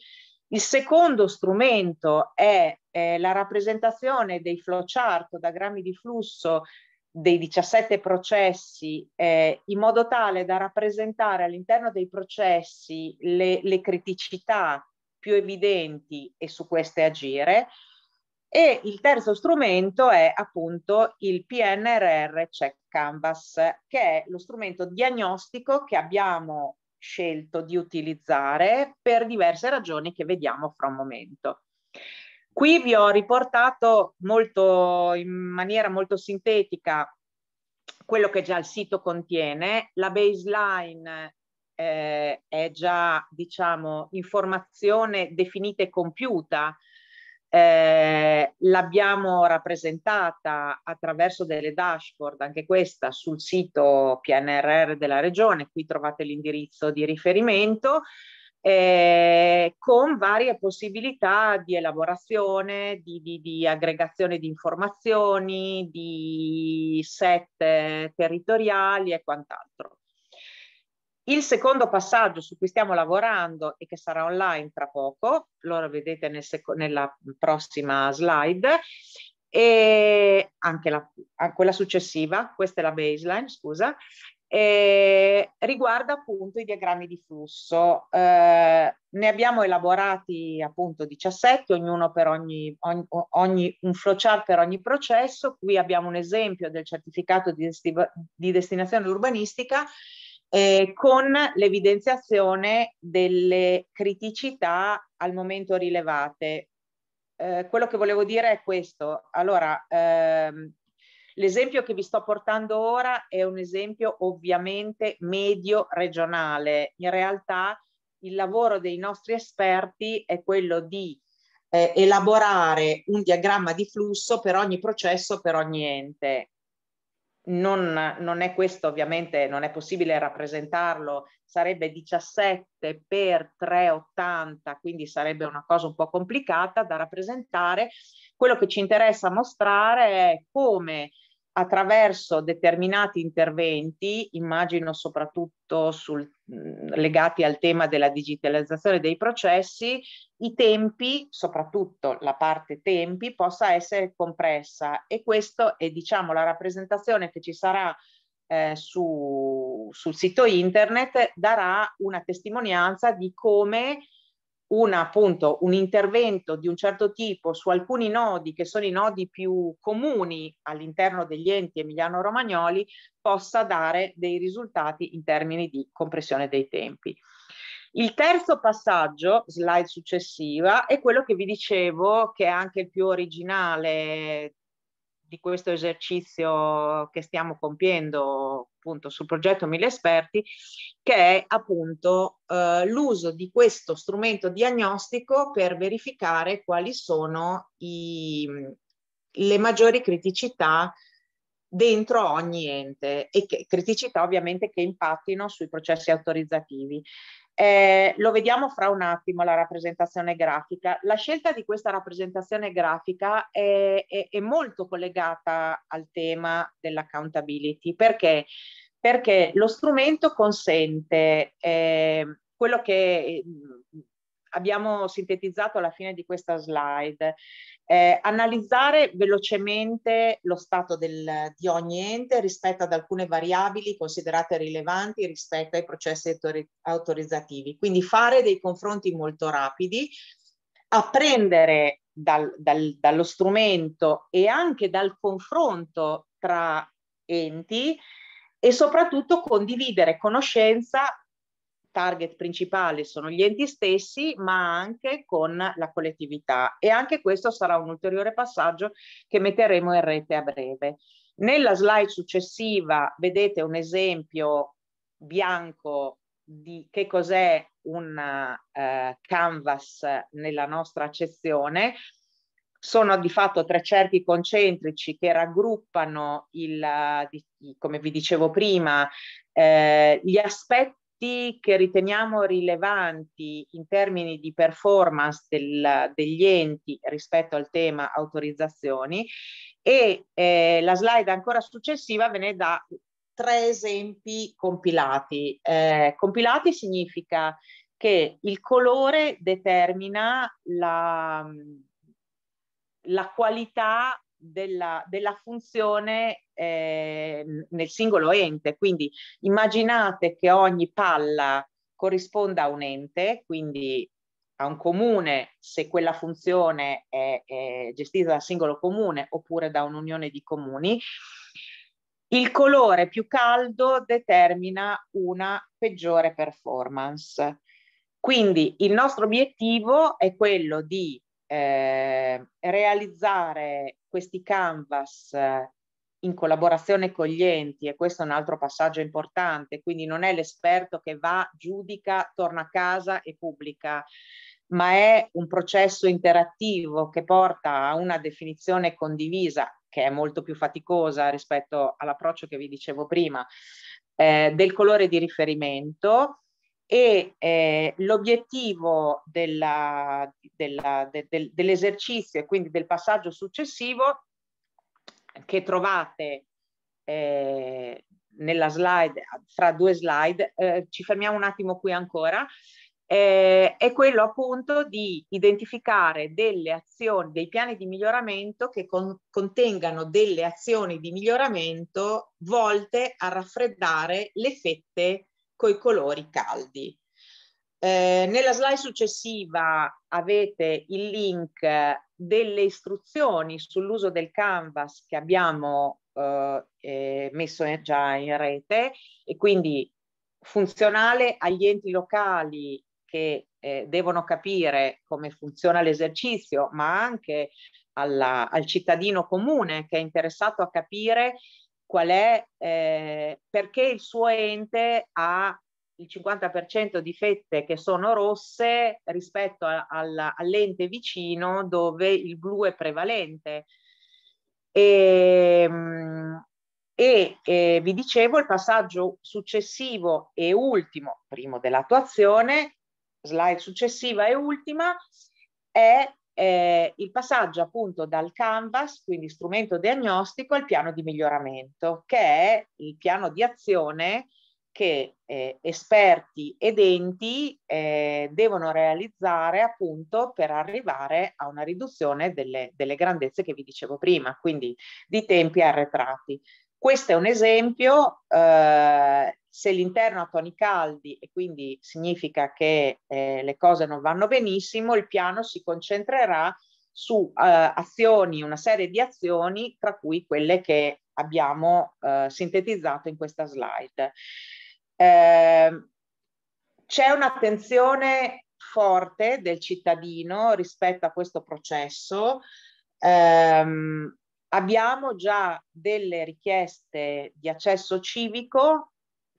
Il secondo strumento è eh, la rappresentazione dei flowchart, diagrammi di flusso dei 17 processi eh, in modo tale da rappresentare all'interno dei processi le, le criticità più evidenti e su queste agire. E il terzo strumento è appunto il PNRR Check Canvas, che è lo strumento diagnostico che abbiamo scelto di utilizzare per diverse ragioni che vediamo fra un momento. Qui vi ho riportato molto, in maniera molto sintetica quello che già il sito contiene. La baseline eh, è già, diciamo, informazione definita e compiuta eh, l'abbiamo rappresentata attraverso delle dashboard, anche questa sul sito PNRR della regione, qui trovate l'indirizzo di riferimento, eh, con varie possibilità di elaborazione, di, di, di aggregazione di informazioni, di set eh, territoriali e quant'altro. Il secondo passaggio su cui stiamo lavorando e che sarà online tra poco, lo vedete nel nella prossima slide, e anche la, ah, quella successiva, questa è la baseline, scusa, eh, riguarda appunto i diagrammi di flusso. Eh, ne abbiamo elaborati appunto 17, ognuno per ogni, ogni, ogni un flowchart per ogni processo. Qui abbiamo un esempio del certificato di, desti di destinazione urbanistica eh, con l'evidenziazione delle criticità al momento rilevate. Eh, quello che volevo dire è questo. Allora, ehm, l'esempio che vi sto portando ora è un esempio ovviamente medio regionale. In realtà il lavoro dei nostri esperti è quello di eh, elaborare un diagramma di flusso per ogni processo, per ogni ente non, non, è questo ovviamente, non è possibile rappresentarlo, sarebbe 17 per 380, quindi sarebbe una cosa un po' complicata da rappresentare. Quello che ci interessa mostrare è come attraverso determinati interventi, immagino soprattutto sul legati al tema della digitalizzazione dei processi, i tempi, soprattutto la parte tempi, possa essere compressa e questo è diciamo la rappresentazione che ci sarà eh, su, sul sito internet darà una testimonianza di come una, appunto, un intervento di un certo tipo su alcuni nodi che sono i nodi più comuni all'interno degli enti emiliano-romagnoli possa dare dei risultati in termini di compressione dei tempi. Il terzo passaggio, slide successiva, è quello che vi dicevo che è anche il più originale di questo esercizio che stiamo compiendo appunto sul progetto Mille Esperti, che è appunto eh, l'uso di questo strumento diagnostico per verificare quali sono i, le maggiori criticità dentro ogni ente e che, criticità ovviamente che impattino sui processi autorizzativi. Eh, lo vediamo fra un attimo la rappresentazione grafica. La scelta di questa rappresentazione grafica è, è, è molto collegata al tema dell'accountability perché? perché lo strumento consente eh, quello che abbiamo sintetizzato alla fine di questa slide. Eh, analizzare velocemente lo stato del, di ogni ente rispetto ad alcune variabili considerate rilevanti rispetto ai processi autori autorizzativi, quindi fare dei confronti molto rapidi, apprendere dal, dal, dallo strumento e anche dal confronto tra enti e soprattutto condividere conoscenza target principali sono gli enti stessi, ma anche con la collettività e anche questo sarà un ulteriore passaggio che metteremo in rete a breve. Nella slide successiva vedete un esempio bianco di che cos'è un uh, canvas nella nostra accezione. Sono di fatto tre cerchi concentrici che raggruppano, il, come vi dicevo prima, eh, gli aspetti aspetti che riteniamo rilevanti in termini di performance del, degli enti rispetto al tema autorizzazioni e eh, la slide ancora successiva ve ne dà tre esempi compilati. Eh, compilati significa che il colore determina la, la qualità della, della funzione eh, nel singolo ente. Quindi immaginate che ogni palla corrisponda a un ente, quindi a un comune se quella funzione è, è gestita dal singolo comune oppure da un'unione di comuni. Il colore più caldo determina una peggiore performance. Quindi il nostro obiettivo è quello di eh, realizzare questi canvas eh, in collaborazione con gli enti, e questo è un altro passaggio importante, quindi non è l'esperto che va, giudica, torna a casa e pubblica, ma è un processo interattivo che porta a una definizione condivisa, che è molto più faticosa rispetto all'approccio che vi dicevo prima, eh, del colore di riferimento e eh, l'obiettivo dell'esercizio de, de, e quindi del passaggio successivo che trovate eh, nella slide, fra due slide, eh, ci fermiamo un attimo qui ancora, eh, è quello appunto di identificare delle azioni, dei piani di miglioramento che con, contengano delle azioni di miglioramento volte a raffreddare le fette i colori caldi. Eh, nella slide successiva avete il link eh, delle istruzioni sull'uso del canvas che abbiamo eh, eh messo già in rete e quindi funzionale agli enti locali che eh, devono capire come funziona l'esercizio, ma anche alla, al cittadino comune che è interessato a capire qual è, eh, perché il suo ente ha il 50% di fette che sono rosse rispetto a, alla, all'ente vicino dove il blu è prevalente. E, ehm, e eh, vi dicevo il passaggio successivo e ultimo, primo dell'attuazione, slide successiva e ultima, è eh, il passaggio appunto dal canvas, quindi strumento diagnostico, al piano di miglioramento, che è il piano di azione che eh, esperti ed enti eh, devono realizzare appunto per arrivare a una riduzione delle, delle grandezze che vi dicevo prima, quindi di tempi arretrati. Questo è un esempio eh, se l'interno ha toni caldi e quindi significa che eh, le cose non vanno benissimo, il piano si concentrerà su eh, azioni, una serie di azioni, tra cui quelle che abbiamo eh, sintetizzato in questa slide. Ehm, c'è un'attenzione forte del cittadino rispetto a questo processo. Ehm, abbiamo già delle richieste di accesso civico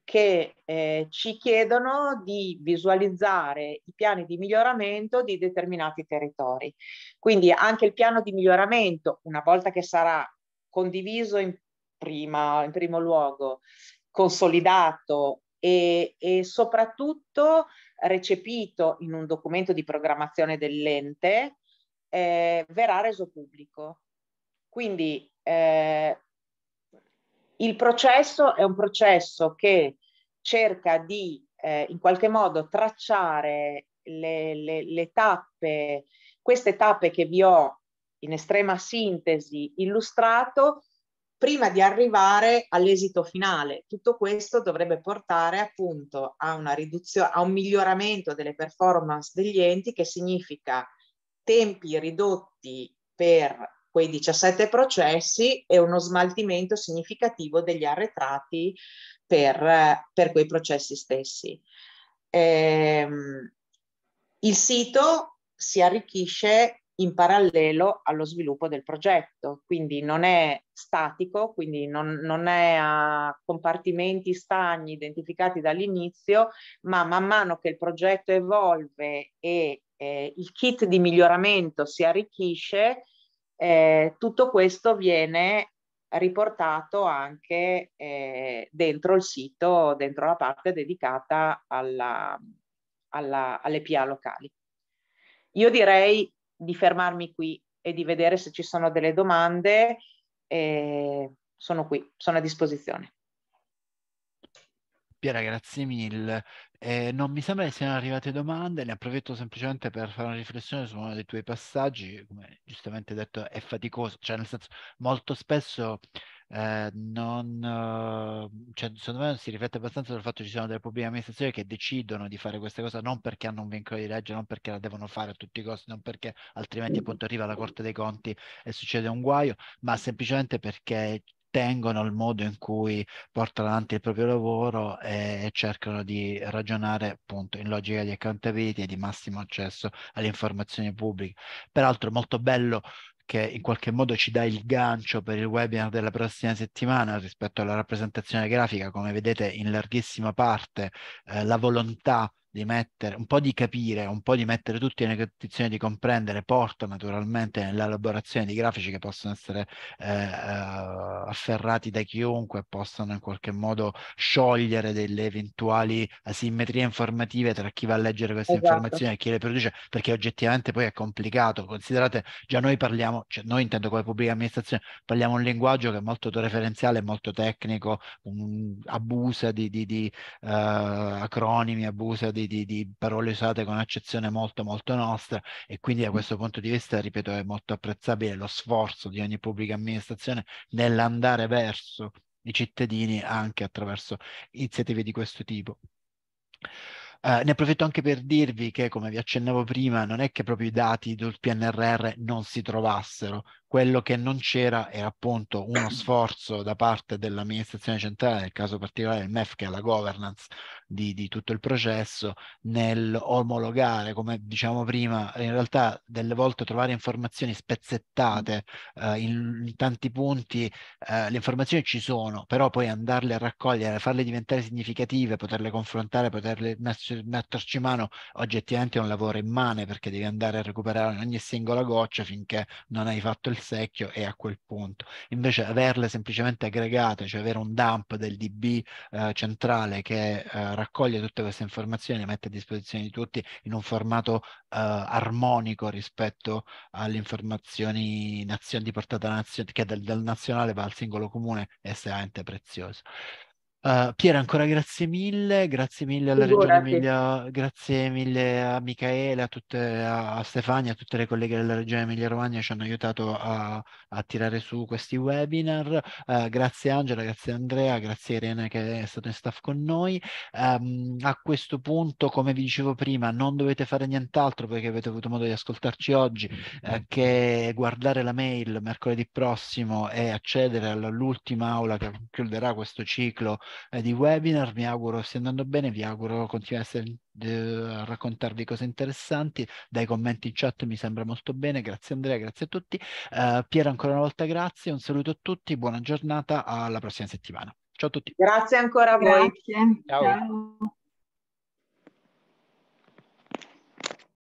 che eh, ci chiedono di visualizzare i piani di miglioramento di determinati territori. Quindi anche il piano di miglioramento, una volta che sarà condiviso in, prima, in primo luogo, consolidato e, e, soprattutto recepito in un documento di programmazione dell'ente, eh, verrà reso pubblico. Quindi eh, il processo è un processo che cerca di eh, in qualche modo tracciare le, le, le tappe, queste tappe che vi ho in estrema sintesi illustrato, prima di arrivare all'esito finale. Tutto questo dovrebbe portare appunto a una riduzione, a un miglioramento delle performance degli enti che significa tempi ridotti per quei 17 processi e uno smaltimento significativo degli arretrati per, per quei processi stessi. Ehm, il sito si arricchisce in parallelo allo sviluppo del progetto, quindi non è statico, quindi non, non, è a compartimenti stagni identificati dall'inizio, ma man mano che il progetto evolve e eh, il kit di miglioramento si arricchisce, eh, tutto questo viene riportato anche eh, dentro il sito, dentro la parte dedicata alla, alla, alle PA locali. Io direi di fermarmi qui e di vedere se ci sono delle domande. Eh, sono qui, sono a disposizione. Piera, grazie mille. Eh, non mi sembra che siano arrivate domande, ne approfitto semplicemente per fare una riflessione su uno dei tuoi passaggi, come giustamente detto è faticoso, cioè nel senso molto spesso eh, non, eh, cioè, secondo me si riflette abbastanza sul fatto che ci sono delle pubbliche amministrazioni che decidono di fare questa cosa non perché hanno un vincolo di legge, non perché la devono fare a tutti i costi, non perché altrimenti appunto arriva la Corte dei Conti e succede un guaio, ma semplicemente perché tengono il modo in cui portano avanti il proprio lavoro e, cercano di ragionare appunto in logica di accountability e di massimo accesso alle informazioni pubbliche. Peraltro molto bello che in qualche modo ci dà il gancio per il webinar della prossima settimana rispetto alla rappresentazione grafica, come vedete in larghissima parte eh, la volontà di mettere, un po' di capire, un po' di mettere tutti nelle condizioni di comprendere, porta naturalmente nell'elaborazione di grafici che possono essere eh, eh, afferrati da chiunque, possono in qualche modo sciogliere delle eventuali asimmetrie informative tra chi va a leggere queste esatto. informazioni e chi le produce, perché oggettivamente poi è complicato. Considerate, già noi parliamo, cioè noi intendo come pubblica amministrazione, parliamo un linguaggio che è molto autoreferenziale, molto tecnico, un, abusa di, di, di uh, acronimi, abusa di di, di, di, parole usate con accezione molto molto nostra e quindi da mm. questo punto di vista, ripeto, è molto apprezzabile lo sforzo di ogni pubblica amministrazione nell'andare verso i cittadini anche attraverso iniziative di questo tipo. Uh, ne approfitto anche per dirvi che, come vi accennavo prima, non è che proprio i dati del PNRR non si trovassero, quello che non c'era è appunto uno sforzo da parte dell'amministrazione centrale, nel caso particolare del MEF che è la governance di, di tutto il processo, nel omologare, come diciamo prima, in realtà delle volte trovare informazioni spezzettate eh, in, in, tanti punti, eh, le informazioni ci sono, però poi andarle a raccogliere, farle diventare significative, poterle confrontare, poterle metterci mano, oggettivamente è un lavoro immane perché devi andare a recuperare ogni singola goccia finché non hai fatto il secchio e a quel punto. Invece averle semplicemente aggregate, cioè avere un dump del DB eh, centrale che eh, raccoglie tutte queste informazioni e le mette a disposizione di tutti in un formato eh, armonico rispetto alle informazioni nazion- di portata nazionale, che dal, dal nazionale va al singolo comune, è estremamente prezioso. Uh, Piera, ancora grazie mille, grazie mille alla Figurati. Regione Emilia, grazie mille a Michele, a, tutte, a, a, Stefania, a tutte le colleghe della Regione Emilia Romagna che ci hanno aiutato a, a tirare su questi webinar. Uh, grazie Angela, grazie Andrea, grazie Irene che è stato in staff con noi. Um, a questo punto, come vi dicevo prima, non dovete fare nient'altro perché avete avuto modo di ascoltarci oggi eh, che guardare la mail mercoledì prossimo e accedere all'ultima aula che chiuderà questo ciclo eh, di webinar. Mi auguro stia andando bene, vi auguro continui a, essere, eh, a raccontarvi cose interessanti. Dai commenti in chat mi sembra molto bene. Grazie Andrea, grazie a tutti. Eh, Piero ancora una volta grazie, un saluto a tutti, buona giornata, alla prossima settimana. Ciao a tutti. Grazie ancora a voi. Ciao. Ciao.